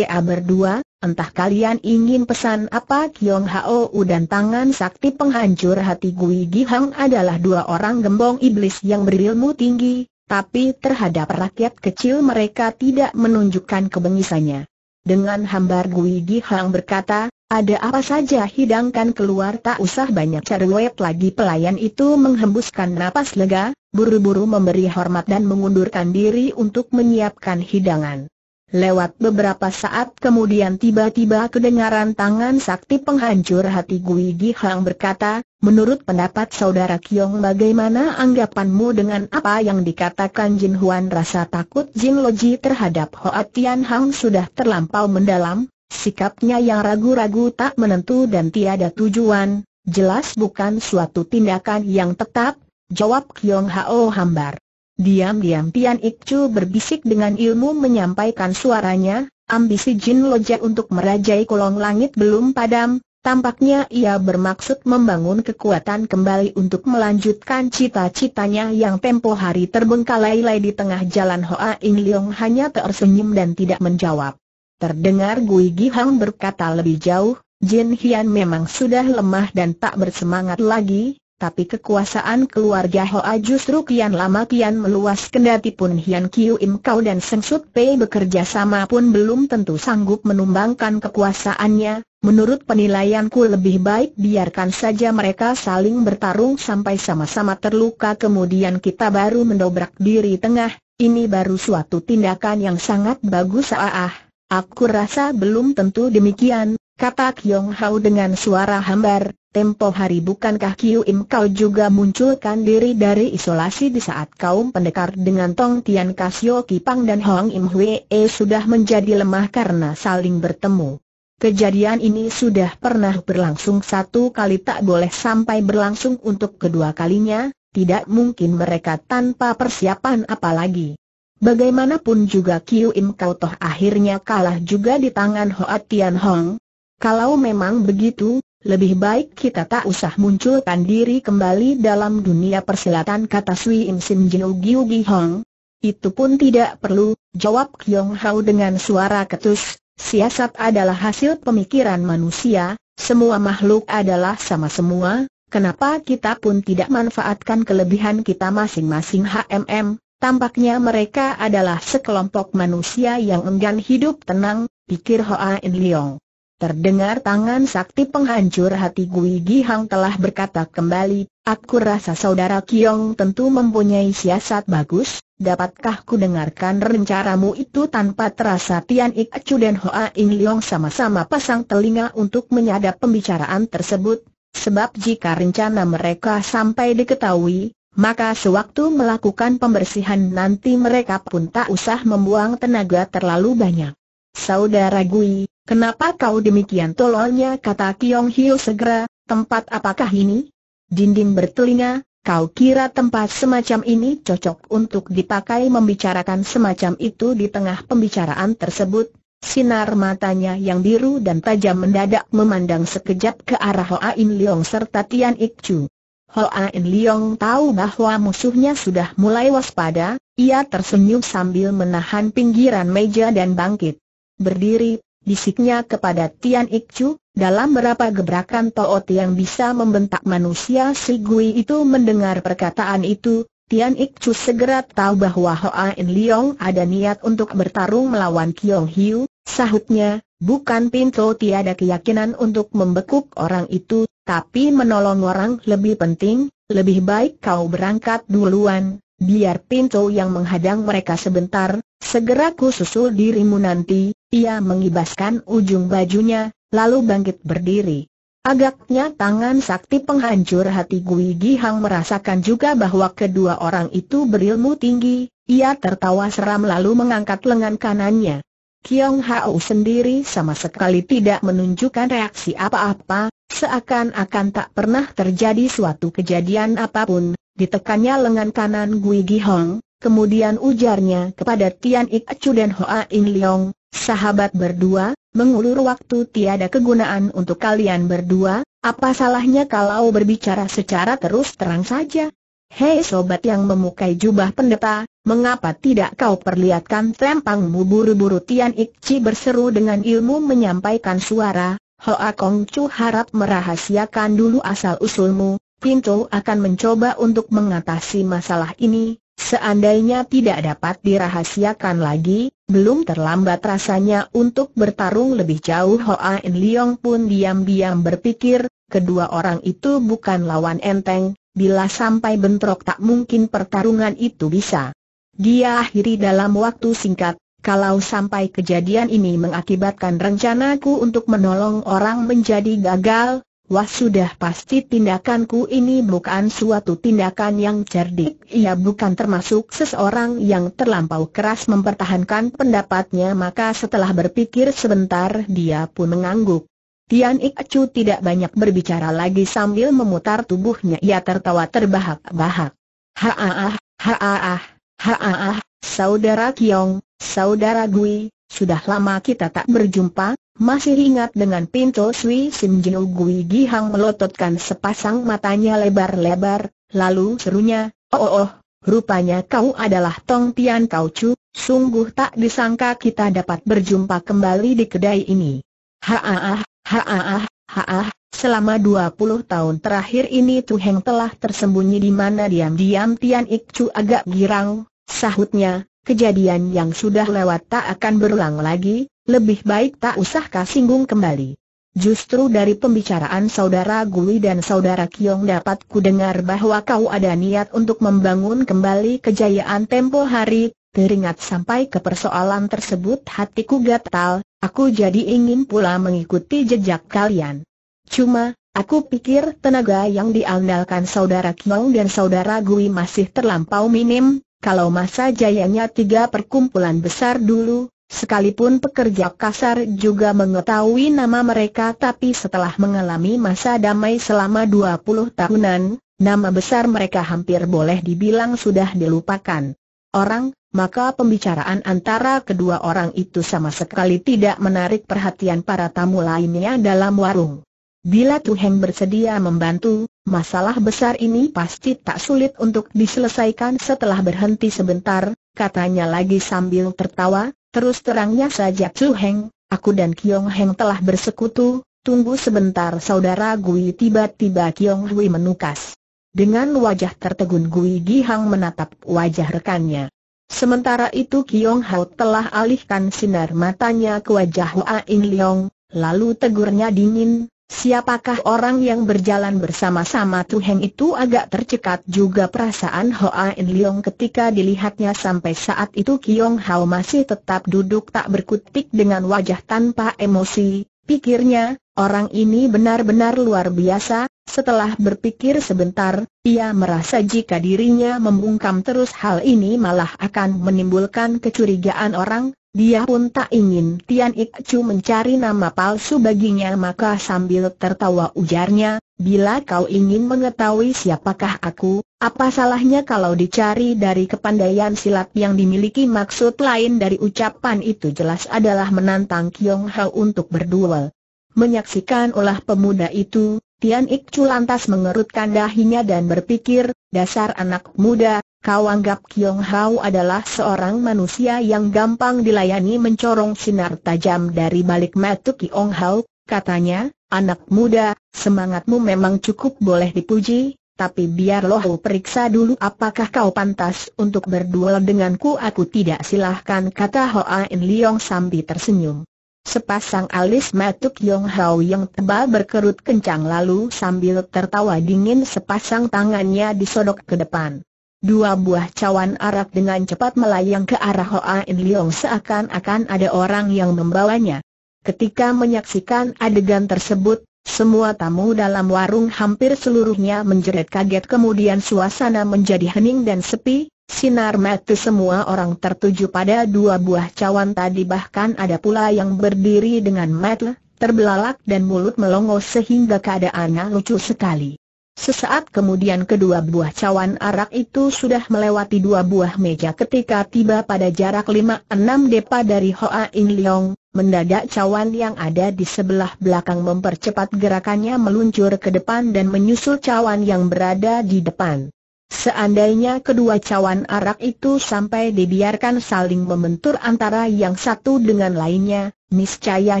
[SPEAKER 1] berdua, entah kalian ingin pesan apa Kiong Hao dan tangan sakti penghancur hati Gui Hang adalah dua orang gembong iblis yang berilmu tinggi, tapi terhadap rakyat kecil mereka tidak menunjukkan kebengisannya dengan hambar Gui Gihang berkata, ada apa saja hidangkan keluar tak usah banyak cari cerwet lagi pelayan itu menghembuskan napas lega, buru-buru memberi hormat dan mengundurkan diri untuk menyiapkan hidangan. Lewat beberapa saat kemudian tiba-tiba kedengaran tangan sakti penghancur hati Gui Hang berkata, menurut pendapat saudara Kiong bagaimana anggapanmu dengan apa yang dikatakan Jin Huan rasa takut Jin Loji terhadap Hoa Tian Hang sudah terlampau mendalam, sikapnya yang ragu-ragu tak menentu dan tiada tujuan, jelas bukan suatu tindakan yang tetap, jawab Kiong Hao hambar. Diam-diam Tian Ikcu berbisik dengan ilmu menyampaikan suaranya, ambisi Jin Loja untuk merajai kolong langit belum padam, tampaknya ia bermaksud membangun kekuatan kembali untuk melanjutkan cita-citanya yang tempo hari terbengkalai-lai di tengah jalan Hoa In Leong hanya tersenyum dan tidak menjawab. Terdengar Gui Gihang berkata lebih jauh, Jin Hian memang sudah lemah dan tak bersemangat lagi, tapi kekuasaan keluarga Hoa justru kian lama kian meluas kendati pun Hian Kiu Im Kau dan Seng Sut Pei bekerja sama pun belum tentu sanggup menumbangkan kekuasaannya, menurut penilaianku lebih baik biarkan saja mereka saling bertarung sampai sama-sama terluka kemudian kita baru mendobrak diri tengah, ini baru suatu tindakan yang sangat bagus ah, ah. Aku rasa belum tentu demikian, kata Kiong Hao dengan suara hambar, tempo hari bukankah Kiu Im kau juga munculkan diri dari isolasi di saat kaum pendekar dengan Tong Tian Kasio Kipang dan Hong Im Hwee sudah menjadi lemah karena saling bertemu. Kejadian ini sudah pernah berlangsung satu kali tak boleh sampai berlangsung untuk kedua kalinya, tidak mungkin mereka tanpa persiapan apalagi. Bagaimanapun juga Kiu Im Kau toh akhirnya kalah juga di tangan Hoat Tian Hong, kalau memang begitu, lebih baik kita tak usah munculkan diri kembali dalam dunia persilatan kata Sui Im Sin Jiu Giu Gi Hong. Itu pun tidak perlu, jawab Kyong Hao dengan suara ketus, siasat adalah hasil pemikiran manusia, semua makhluk adalah sama semua, kenapa kita pun tidak manfaatkan kelebihan kita masing-masing HMM, Tampaknya mereka adalah sekelompok manusia yang enggan hidup tenang, pikir Hoa In Leong. Terdengar tangan sakti penghancur hati Gui Gihang telah berkata kembali, aku rasa saudara Kiong tentu mempunyai siasat bagus, dapatkah ku dengarkan rencaramu itu tanpa terasa Tian Ik Acu dan Hoa In Leong sama-sama pasang telinga untuk menyadap pembicaraan tersebut, sebab jika rencana mereka sampai diketahui, maka sewaktu melakukan pembersihan nanti mereka pun tak usah membuang tenaga terlalu banyak. Saudara Gui, Kenapa kau demikian tololnya kata Kiong Hio segera, tempat apakah ini? Dinding bertelinga, kau kira tempat semacam ini cocok untuk dipakai membicarakan semacam itu di tengah pembicaraan tersebut? Sinar matanya yang biru dan tajam mendadak memandang sekejap ke arah Hoa In Leong serta Tian Ik Chu. Hoa In Leong tahu bahwa musuhnya sudah mulai waspada, ia tersenyum sambil menahan pinggiran meja dan bangkit. Berdiri bisiknya kepada Tian Ikcu, dalam berapa gebrakan Toot yang bisa membentak manusia si Gui itu mendengar perkataan itu, Tian Ikcu segera tahu bahwa Hoa In Leong ada niat untuk bertarung melawan Kiong Hiu, sahutnya, bukan pintu tiada keyakinan untuk membekuk orang itu, tapi menolong orang lebih penting, lebih baik kau berangkat duluan, biar pintu yang menghadang mereka sebentar, segera ku susul dirimu nanti, ia mengibaskan ujung bajunya, lalu bangkit berdiri. Agaknya tangan sakti penghancur hati Gui Gihang merasakan juga bahwa kedua orang itu berilmu tinggi, ia tertawa seram lalu mengangkat lengan kanannya. Kiong Hao sendiri sama sekali tidak menunjukkan reaksi apa-apa, seakan-akan tak pernah terjadi suatu kejadian apapun, ditekannya lengan kanan Gui Gihang, kemudian ujarnya kepada Tian Ik Chu dan Hoa In Leong, Sahabat berdua, mengulur waktu tiada kegunaan untuk kalian berdua, apa salahnya kalau berbicara secara terus terang saja? Hei sobat yang memukai jubah pendeta, mengapa tidak kau perlihatkan tempangmu buru-buru Tian Ikci berseru dengan ilmu menyampaikan suara, Hoa Kong Chu harap merahasiakan dulu asal-usulmu, Pintu akan mencoba untuk mengatasi masalah ini, seandainya tidak dapat dirahasiakan lagi, belum terlambat rasanya untuk bertarung lebih jauh Hoa In Leong pun diam-diam berpikir, kedua orang itu bukan lawan enteng, bila sampai bentrok tak mungkin pertarungan itu bisa. Dia akhiri dalam waktu singkat, kalau sampai kejadian ini mengakibatkan rencanaku untuk menolong orang menjadi gagal, Wah sudah pasti tindakanku ini bukan suatu tindakan yang cerdik Ia bukan termasuk seseorang yang terlampau keras mempertahankan pendapatnya Maka setelah berpikir sebentar dia pun mengangguk Tian Ik Chu tidak banyak berbicara lagi sambil memutar tubuhnya Ia tertawa terbahak-bahak Haah, haah, haah. saudara Kiong, saudara Gui Sudah lama kita tak berjumpa, masih ingat dengan pintu Sui Sim Jin Gui Gi melototkan sepasang matanya lebar-lebar, lalu serunya, oh oh oh, rupanya kau adalah Tong Tian Kau Chu, sungguh tak disangka kita dapat berjumpa kembali di kedai ini. Haaah, haaah, haaah, selama 20 tahun terakhir ini Tu Heng telah tersembunyi di mana diam-diam Tian Ik Chu agak girang, sahutnya, kejadian yang sudah lewat tak akan berulang lagi, lebih baik tak usah kasinggung kembali. Justru dari pembicaraan saudara Gui dan saudara Kiong dapat ku dengar bahwa kau ada niat untuk membangun kembali kejayaan tempo hari, teringat sampai ke persoalan tersebut hatiku gatal, aku jadi ingin pula mengikuti jejak kalian. Cuma, aku pikir tenaga yang diandalkan saudara Kiong dan saudara Gui masih terlampau minim, kalau masa jayanya tiga perkumpulan besar dulu, Sekalipun pekerja kasar juga mengetahui nama mereka tapi setelah mengalami masa damai selama 20 tahunan, nama besar mereka hampir boleh dibilang sudah dilupakan. Orang, maka pembicaraan antara kedua orang itu sama sekali tidak menarik perhatian para tamu lainnya dalam warung. Bila Tuheng bersedia membantu, masalah besar ini pasti tak sulit untuk diselesaikan setelah berhenti sebentar, katanya lagi sambil tertawa, Terus terangnya saja Chu Heng, aku dan Kiong Heng telah bersekutu, tunggu sebentar saudara Gui tiba-tiba Kiong Hui menukas. Dengan wajah tertegun Gui Gihang menatap wajah rekannya. Sementara itu Kiong Hao telah alihkan sinar matanya ke wajah Hua In Leong, lalu tegurnya dingin, Siapakah orang yang berjalan bersama-sama Tu Heng itu agak tercekat juga perasaan Hoa In Leong ketika dilihatnya sampai saat itu Kiong Hao masih tetap duduk tak berkutik dengan wajah tanpa emosi, pikirnya, orang ini benar-benar luar biasa, setelah berpikir sebentar, ia merasa jika dirinya membungkam terus hal ini malah akan menimbulkan kecurigaan orang, dia pun tak ingin Tian Ik Chu mencari nama palsu baginya maka sambil tertawa ujarnya, bila kau ingin mengetahui siapakah aku, apa salahnya kalau dicari dari kepandaian silat yang dimiliki maksud lain dari ucapan itu jelas adalah menantang Kiong Hao untuk berduel. Menyaksikan olah pemuda itu, Tian Ik Chu lantas mengerutkan dahinya dan berpikir, dasar anak muda, Kau anggap Kiong Hao adalah seorang manusia yang gampang dilayani mencorong sinar tajam dari balik mata Kiong Hao, katanya, anak muda, semangatmu memang cukup boleh dipuji, tapi biarlah aku periksa dulu apakah kau pantas untuk berduel denganku Aku tidak silahkan kata Hoa In Leong sambil tersenyum Sepasang alis matuk Yong Hao yang tebal berkerut kencang lalu sambil tertawa dingin sepasang tangannya disodok ke depan Dua buah cawan arak dengan cepat melayang ke arah Hoa In Leong seakan-akan ada orang yang membawanya. Ketika menyaksikan adegan tersebut, semua tamu dalam warung hampir seluruhnya menjerit kaget kemudian suasana menjadi hening dan sepi, sinar mata semua orang tertuju pada dua buah cawan tadi bahkan ada pula yang berdiri dengan mati, terbelalak dan mulut melongo sehingga keadaannya lucu sekali. Sesaat kemudian kedua buah cawan arak itu sudah melewati dua buah meja ketika tiba pada jarak 5 enam depa dari Hoa In Leong, mendadak cawan yang ada di sebelah belakang mempercepat gerakannya meluncur ke depan dan menyusul cawan yang berada di depan. Seandainya kedua cawan arak itu sampai dibiarkan saling membentur antara yang satu dengan lainnya, Niscaya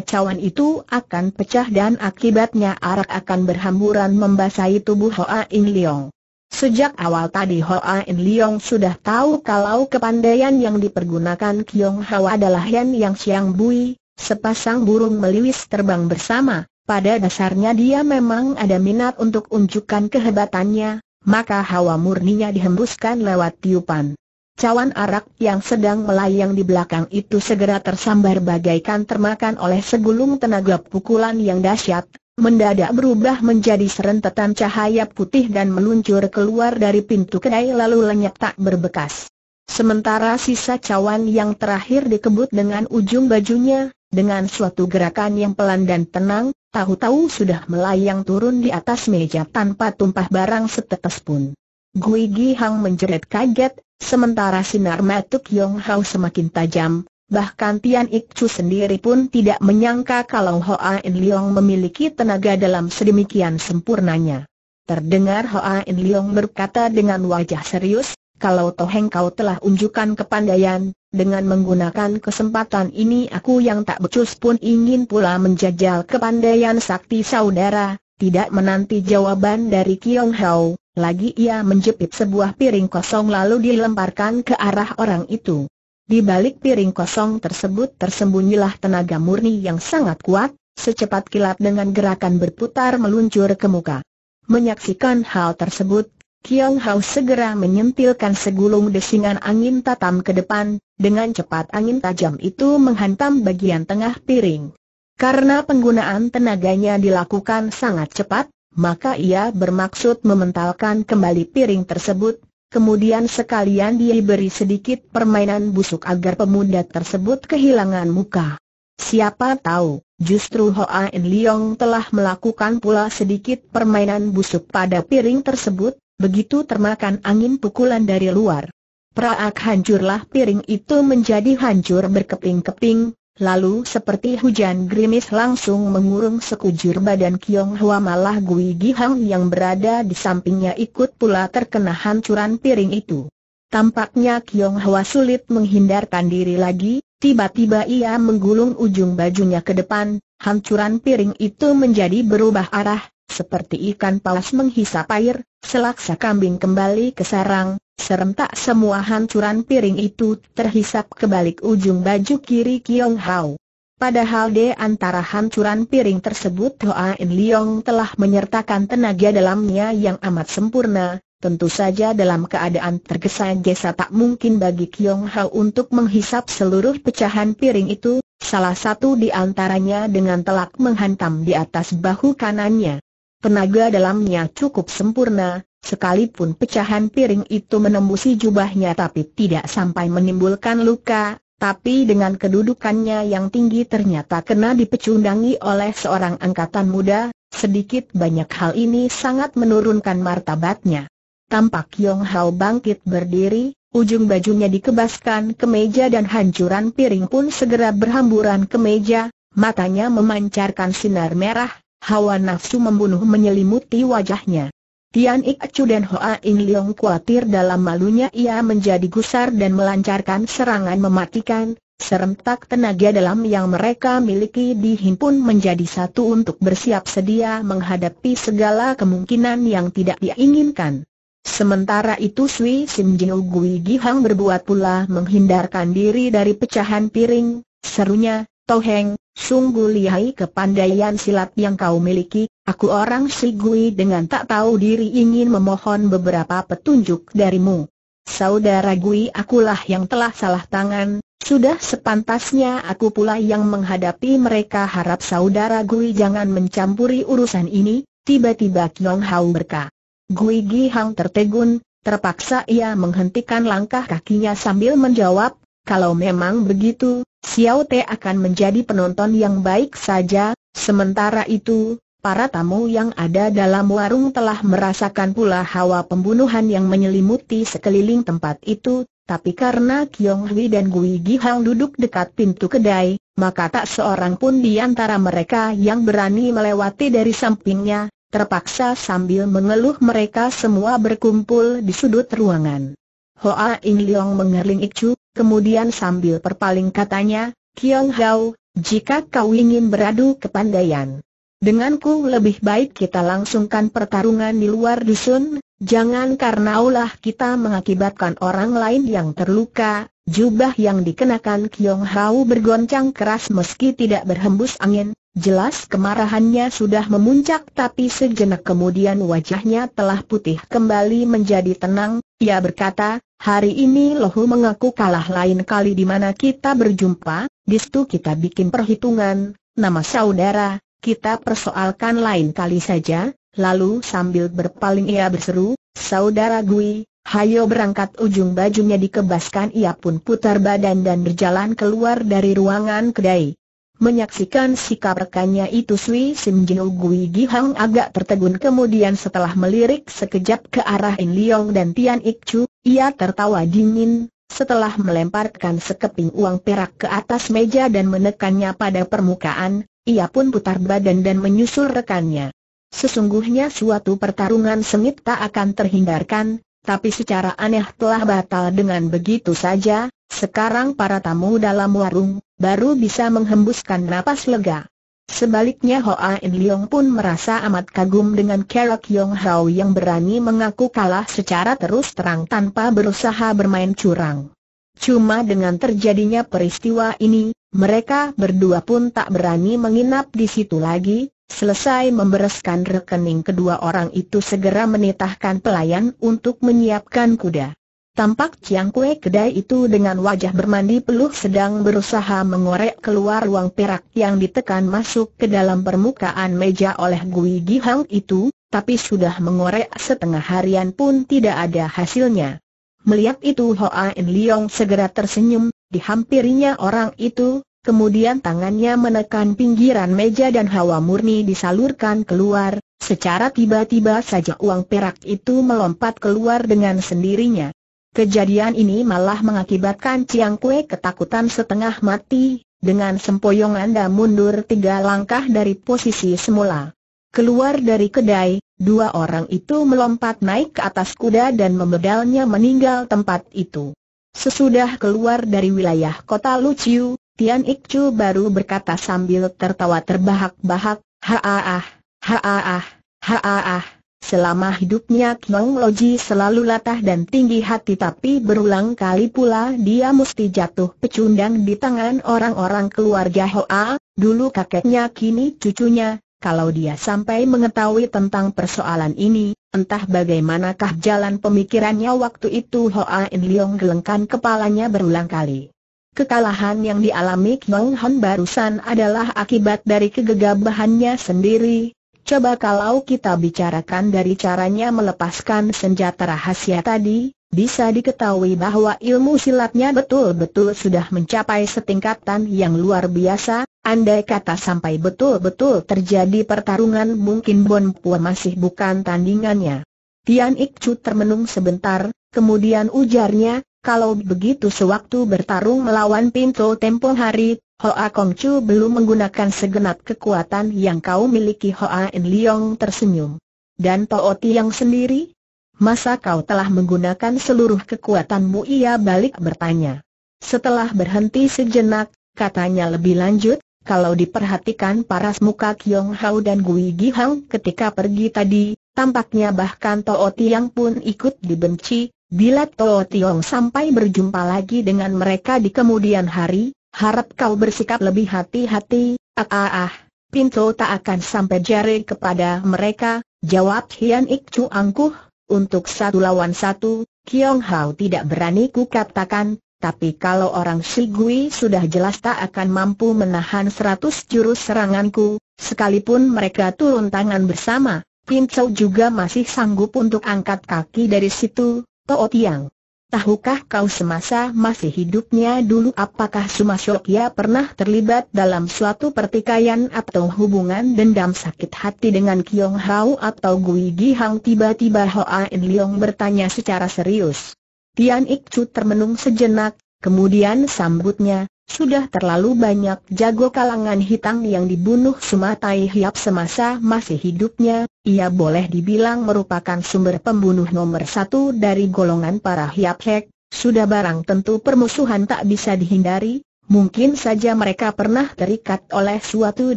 [SPEAKER 1] cawan itu akan pecah dan akibatnya arak akan berhamburan membasahi tubuh Hoa In Leong. Sejak awal tadi Hoa In Leong sudah tahu kalau kepandaian yang dipergunakan Kiong Hau adalah Yan Yang siang Bui, sepasang burung meliwis terbang bersama. Pada dasarnya dia memang ada minat untuk unjukkan kehebatannya, maka hawa murninya dihembuskan lewat tiupan. Cawan arak yang sedang melayang di belakang itu segera tersambar bagaikan termakan oleh segulung tenaga pukulan yang dahsyat, mendadak berubah menjadi serentetan cahaya putih dan meluncur keluar dari pintu kedai lalu lenyap tak berbekas. Sementara sisa cawan yang terakhir dikebut dengan ujung bajunya, dengan suatu gerakan yang pelan dan tenang, tahu-tahu sudah melayang turun di atas meja tanpa tumpah barang setetes pun. Gui Gi Hang menjerit kaget, Sementara sinar metuk Yong Hao semakin tajam, bahkan Tian Ik Chu sendiri pun tidak menyangka kalau Hoa In Leong memiliki tenaga dalam sedemikian sempurnanya. Terdengar Hoa In Leong berkata dengan wajah serius, kalau Toheng kau telah unjukkan kepandaian, dengan menggunakan kesempatan ini aku yang tak becus pun ingin pula menjajal kepandaian sakti saudara, tidak menanti jawaban dari Kiong Hao, lagi ia menjepit sebuah piring kosong lalu dilemparkan ke arah orang itu. Di balik piring kosong tersebut tersembunyilah tenaga murni yang sangat kuat, secepat kilat dengan gerakan berputar meluncur ke muka. Menyaksikan hal tersebut, Kiong Hao segera menyentilkan segulung desingan angin tatam ke depan, dengan cepat angin tajam itu menghantam bagian tengah piring. Karena penggunaan tenaganya dilakukan sangat cepat, maka ia bermaksud mementalkan kembali piring tersebut, kemudian sekalian dia beri sedikit permainan busuk agar pemuda tersebut kehilangan muka. Siapa tahu, justru Hoa En Leong telah melakukan pula sedikit permainan busuk pada piring tersebut, begitu termakan angin pukulan dari luar. Praak hancurlah piring itu menjadi hancur berkeping-keping, Lalu seperti hujan gerimis langsung mengurung sekujur badan Kiong Hwa malah Gui Gihang yang berada di sampingnya ikut pula terkena hancuran piring itu. Tampaknya Kiong Hwa sulit menghindarkan diri lagi, tiba-tiba ia menggulung ujung bajunya ke depan, hancuran piring itu menjadi berubah arah, seperti ikan paus menghisap air, Selaksa kambing kembali ke sarang, serentak semua hancuran piring itu terhisap ke balik ujung baju kiri Kiong Hao. Padahal di antara hancuran piring tersebut Hoa In Leong telah menyertakan tenaga dalamnya yang amat sempurna, tentu saja dalam keadaan tergesa-gesa tak mungkin bagi Kiong Hao untuk menghisap seluruh pecahan piring itu, salah satu di antaranya dengan telak menghantam di atas bahu kanannya. Tenaga dalamnya cukup sempurna, sekalipun pecahan piring itu menembusi jubahnya tapi tidak sampai menimbulkan luka, tapi dengan kedudukannya yang tinggi ternyata kena dipecundangi oleh seorang angkatan muda, sedikit banyak hal ini sangat menurunkan martabatnya. Tampak Yong Hao bangkit berdiri, ujung bajunya dikebaskan ke meja dan hancuran piring pun segera berhamburan ke meja, matanya memancarkan sinar merah, Hawa nafsu membunuh menyelimuti wajahnya. Tian Ik Chu dan Hoa In Leong khawatir dalam malunya ia menjadi gusar dan melancarkan serangan mematikan, serentak tenaga dalam yang mereka miliki dihimpun menjadi satu untuk bersiap sedia menghadapi segala kemungkinan yang tidak diinginkan. Sementara itu Sui Sim Jiu Gui Gihang berbuat pula menghindarkan diri dari pecahan piring, serunya, Toheng, sungguh lihai kepandaian silat yang kau miliki, aku orang si Gui dengan tak tahu diri ingin memohon beberapa petunjuk darimu. Saudara Gui akulah yang telah salah tangan, sudah sepantasnya aku pula yang menghadapi mereka harap saudara Gui jangan mencampuri urusan ini, tiba-tiba Kiong Hao berka. Gui Gi Hang tertegun, terpaksa ia menghentikan langkah kakinya sambil menjawab, kalau memang begitu, Xiao Te akan menjadi penonton yang baik saja, sementara itu, para tamu yang ada dalam warung telah merasakan pula hawa pembunuhan yang menyelimuti sekeliling tempat itu, tapi karena Kiong Hui dan Gui Gihang duduk dekat pintu kedai, maka tak seorang pun di antara mereka yang berani melewati dari sampingnya, terpaksa sambil mengeluh mereka semua berkumpul di sudut ruangan. Hoa In Leong mengelilingi Chu. Kemudian sambil perpaling katanya, Kiong Hao, jika kau ingin beradu kepandaian. Denganku lebih baik kita langsungkan pertarungan di luar dusun, jangan karena ulah kita mengakibatkan orang lain yang terluka, Jubah yang dikenakan Kiong Hao bergoncang keras meski tidak berhembus angin, jelas kemarahannya sudah memuncak tapi sejenak kemudian wajahnya telah putih kembali menjadi tenang, ia berkata, Hari ini Lohu mengaku kalah lain kali di mana kita berjumpa, di situ kita bikin perhitungan, nama saudara, kita persoalkan lain kali saja, lalu sambil berpaling ia berseru, saudara Gui, hayo berangkat ujung bajunya dikebaskan ia pun putar badan dan berjalan keluar dari ruangan kedai. Menyaksikan sikap rekannya itu Sui Sim Jin Gui Gi Hang agak tertegun kemudian setelah melirik sekejap ke arah In Liong dan Tian Ik Chu, ia tertawa dingin, setelah melemparkan sekeping uang perak ke atas meja dan menekannya pada permukaan, ia pun putar badan dan menyusul rekannya. Sesungguhnya suatu pertarungan sengit tak akan terhindarkan, tapi secara aneh telah batal dengan begitu saja, sekarang para tamu dalam warung, baru bisa menghembuskan napas lega. Sebaliknya Hoa In Leong pun merasa amat kagum dengan Kerak Yong Hao yang berani mengaku kalah secara terus terang tanpa berusaha bermain curang. Cuma dengan terjadinya peristiwa ini, mereka berdua pun tak berani menginap di situ lagi, selesai membereskan rekening kedua orang itu segera menitahkan pelayan untuk menyiapkan kuda. Tampak Chiang Kue kedai itu dengan wajah bermandi peluh sedang berusaha mengorek keluar uang perak yang ditekan masuk ke dalam permukaan meja oleh Gui Hang itu, tapi sudah mengorek setengah harian pun tidak ada hasilnya. Melihat itu Hoa In Leong segera tersenyum, Dihampirinya orang itu, kemudian tangannya menekan pinggiran meja dan hawa murni disalurkan keluar, secara tiba-tiba saja uang perak itu melompat keluar dengan sendirinya. Kejadian ini malah mengakibatkan Ciang Kue ketakutan setengah mati, dengan sempoyongan dan mundur tiga langkah dari posisi semula. Keluar dari kedai, dua orang itu melompat naik ke atas kuda dan memedalnya meninggal tempat itu. Sesudah keluar dari wilayah kota Luciu, Tian Ikcu baru berkata sambil tertawa terbahak-bahak, Haaah, haaah, haaah. Selama hidupnya Kiong Loji selalu latah dan tinggi hati tapi berulang kali pula dia mesti jatuh pecundang di tangan orang-orang keluarga Hoa, dulu kakeknya kini cucunya, kalau dia sampai mengetahui tentang persoalan ini, entah bagaimanakah jalan pemikirannya waktu itu Hoa In Leong gelengkan kepalanya berulang kali. Kekalahan yang dialami Kyong Hon barusan adalah akibat dari kegegabahannya sendiri. Coba kalau kita bicarakan dari caranya melepaskan senjata rahasia tadi, bisa diketahui bahwa ilmu silatnya betul-betul sudah mencapai setingkatan yang luar biasa, andai kata sampai betul-betul terjadi pertarungan mungkin Bon Pua masih bukan tandingannya. Tian Ikcu termenung sebentar, kemudian ujarnya, kalau begitu sewaktu bertarung melawan Pintu tempo hari, Hoa Kong Chu belum menggunakan segenap kekuatan yang kau miliki Hoa In Leong tersenyum. Dan Tooti yang sendiri? Masa kau telah menggunakan seluruh kekuatanmu? Ia balik bertanya. Setelah berhenti sejenak, katanya lebih lanjut, kalau diperhatikan paras muka Kiong Hao dan Gui Gihang ketika pergi tadi, tampaknya bahkan Toh Tiang pun ikut dibenci. Bila Toh Tiang sampai berjumpa lagi dengan mereka di kemudian hari, harap kau bersikap lebih hati-hati. Ah ah ah, Pinto tak akan sampai jari kepada mereka, jawab Hian Ik Chu angkuh untuk satu lawan satu, Kiong Hao tidak berani kukatakan, tapi kalau orang Shigui sudah jelas tak akan mampu menahan seratus jurus seranganku, sekalipun mereka turun tangan bersama, Pin Chou juga masih sanggup untuk angkat kaki dari situ, Toot Yang. Tahukah kau semasa masih hidupnya dulu apakah Sumasyokya pernah terlibat dalam suatu pertikaian atau hubungan dendam sakit hati dengan Kiong Hau atau Gui Gi Hang tiba-tiba Hoa In Leong bertanya secara serius. Tian Ik Chu termenung sejenak, kemudian sambutnya, sudah terlalu banyak jago kalangan hitam yang dibunuh Sumatai Hiap semasa masih hidupnya, ia boleh dibilang merupakan sumber pembunuh nomor satu dari golongan para Hiap Hek, sudah barang tentu permusuhan tak bisa dihindari, mungkin saja mereka pernah terikat oleh suatu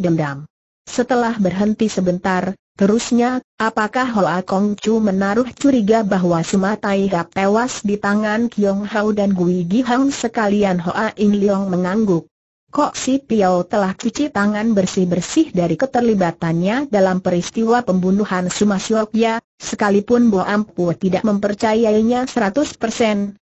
[SPEAKER 1] dendam. Setelah berhenti sebentar, Terusnya, apakah Hoa Kong Chu menaruh curiga bahwa Tai Gap tewas di tangan Kiong Hau dan Gui Gihang sekalian Hoa In Leong mengangguk. Kok si Piao telah cuci tangan bersih-bersih dari keterlibatannya dalam peristiwa pembunuhan Ya, sekalipun Bo Ampu tidak mempercayainya 100%,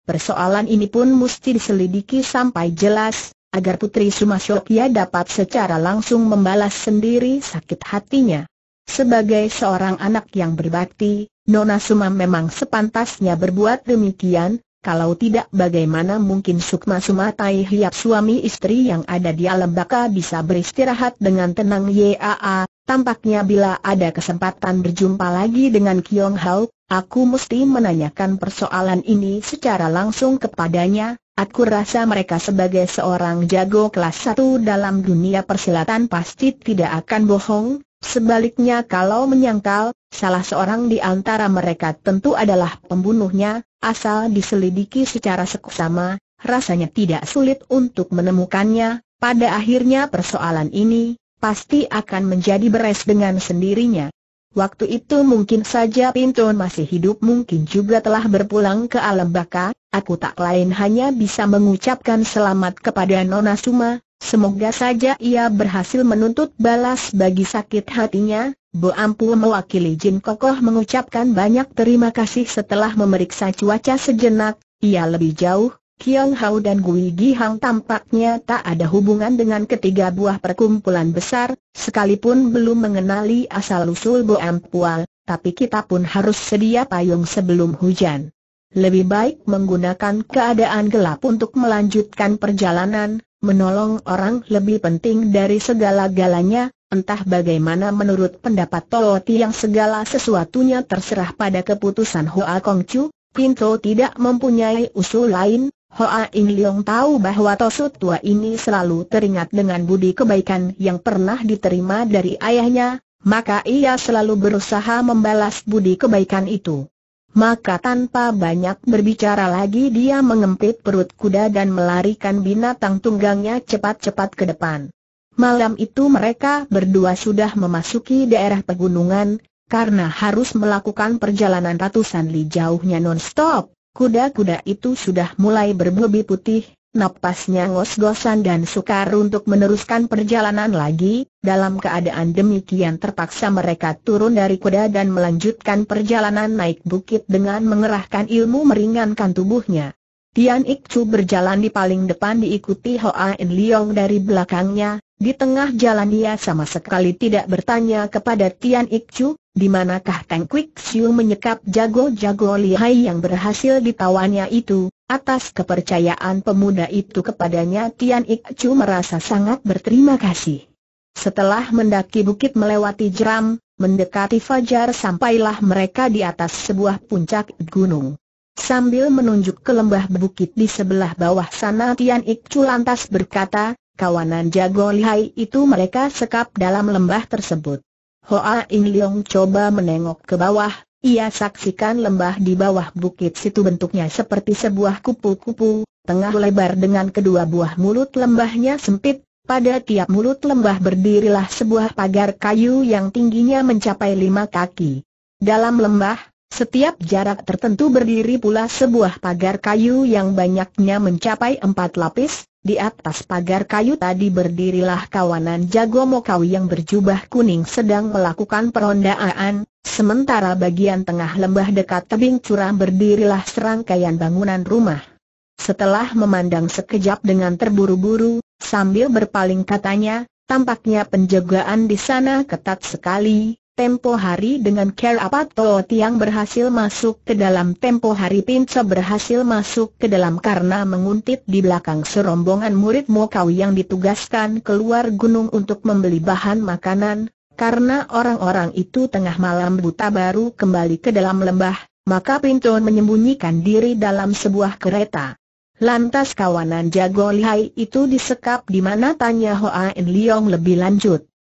[SPEAKER 1] persoalan ini pun mesti diselidiki sampai jelas, agar Putri Sumasyokya dapat secara langsung membalas sendiri sakit hatinya. Sebagai seorang anak yang berbakti, Nona Suma memang sepantasnya berbuat demikian, kalau tidak bagaimana mungkin Sukma Suma Tai Hiap suami istri yang ada di alam baka bisa beristirahat dengan tenang YAA, tampaknya bila ada kesempatan berjumpa lagi dengan Kiong Hao, aku mesti menanyakan persoalan ini secara langsung kepadanya, Aku rasa mereka sebagai seorang jago kelas satu dalam dunia persilatan pasti tidak akan bohong, Sebaliknya kalau menyangkal, salah seorang di antara mereka tentu adalah pembunuhnya, asal diselidiki secara seksama, rasanya tidak sulit untuk menemukannya, pada akhirnya persoalan ini, pasti akan menjadi beres dengan sendirinya. Waktu itu mungkin saja Pinton masih hidup mungkin juga telah berpulang ke alam baka, aku tak lain hanya bisa mengucapkan selamat kepada Nona Suma, Semoga saja ia berhasil menuntut balas bagi sakit hatinya, Bu Ampu mewakili Jin Kokoh mengucapkan banyak terima kasih setelah memeriksa cuaca sejenak, ia lebih jauh, Kiong Hao dan Gui Gihang tampaknya tak ada hubungan dengan ketiga buah perkumpulan besar, sekalipun belum mengenali asal-usul Bu Ampual, tapi kita pun harus sedia payung sebelum hujan. Lebih baik menggunakan keadaan gelap untuk melanjutkan perjalanan, menolong orang lebih penting dari segala-galanya, entah bagaimana menurut pendapat Tooti yang segala sesuatunya terserah pada keputusan Hoa Kong Chu, Pinto tidak mempunyai usul lain, Hoa Ing Leong tahu bahwa Tosu tua ini selalu teringat dengan budi kebaikan yang pernah diterima dari ayahnya, maka ia selalu berusaha membalas budi kebaikan itu. Maka tanpa banyak berbicara lagi dia mengempit perut kuda dan melarikan binatang tunggangnya cepat-cepat ke depan. Malam itu mereka berdua sudah memasuki daerah pegunungan, karena harus melakukan perjalanan ratusan li jauhnya non-stop. Kuda-kuda itu sudah mulai berbebi putih, Napasnya ngos-ngosan dan sukar untuk meneruskan perjalanan lagi, dalam keadaan demikian terpaksa mereka turun dari kuda dan melanjutkan perjalanan naik bukit dengan mengerahkan ilmu meringankan tubuhnya. Tian Ikcu berjalan di paling depan diikuti Hoa In Liong dari belakangnya, di tengah jalan ia sama sekali tidak bertanya kepada Tian Ikcu, di manakah Tang Kwik Siu menyekap jago-jago lihai yang berhasil ditawannya itu, atas kepercayaan pemuda itu kepadanya Tian Ikcu merasa sangat berterima kasih. Setelah mendaki bukit melewati jeram, mendekati fajar sampailah mereka di atas sebuah puncak gunung. Sambil menunjuk ke lembah bukit di sebelah bawah sana Tian Ikcu lantas berkata, kawanan jago lihai itu mereka sekap dalam lembah tersebut. Hoa In Leong coba menengok ke bawah, ia saksikan lembah di bawah bukit situ bentuknya seperti sebuah kupu-kupu, tengah lebar dengan kedua buah mulut lembahnya sempit, pada tiap mulut lembah berdirilah sebuah pagar kayu yang tingginya mencapai lima kaki. Dalam lembah, setiap jarak tertentu berdiri pula sebuah pagar kayu yang banyaknya mencapai empat lapis, di atas pagar kayu tadi berdirilah kawanan jago Mokawi yang berjubah kuning sedang melakukan perondaan, sementara bagian tengah lembah dekat tebing curam berdirilah serangkaian bangunan rumah. Setelah memandang sekejap dengan terburu-buru, sambil berpaling katanya, tampaknya penjagaan di sana ketat sekali, Tempo hari dengan care apa Toh Tiang berhasil masuk ke dalam tempo hari Pince berhasil masuk ke dalam karena menguntit di belakang serombongan murid Mokau yang ditugaskan keluar gunung untuk membeli bahan makanan, karena orang-orang itu tengah malam buta baru kembali ke dalam lembah, maka pinto menyembunyikan diri dalam sebuah kereta. Lantas kawanan jago lihai itu disekap di mana tanya Hoa En Leong lebih lanjut.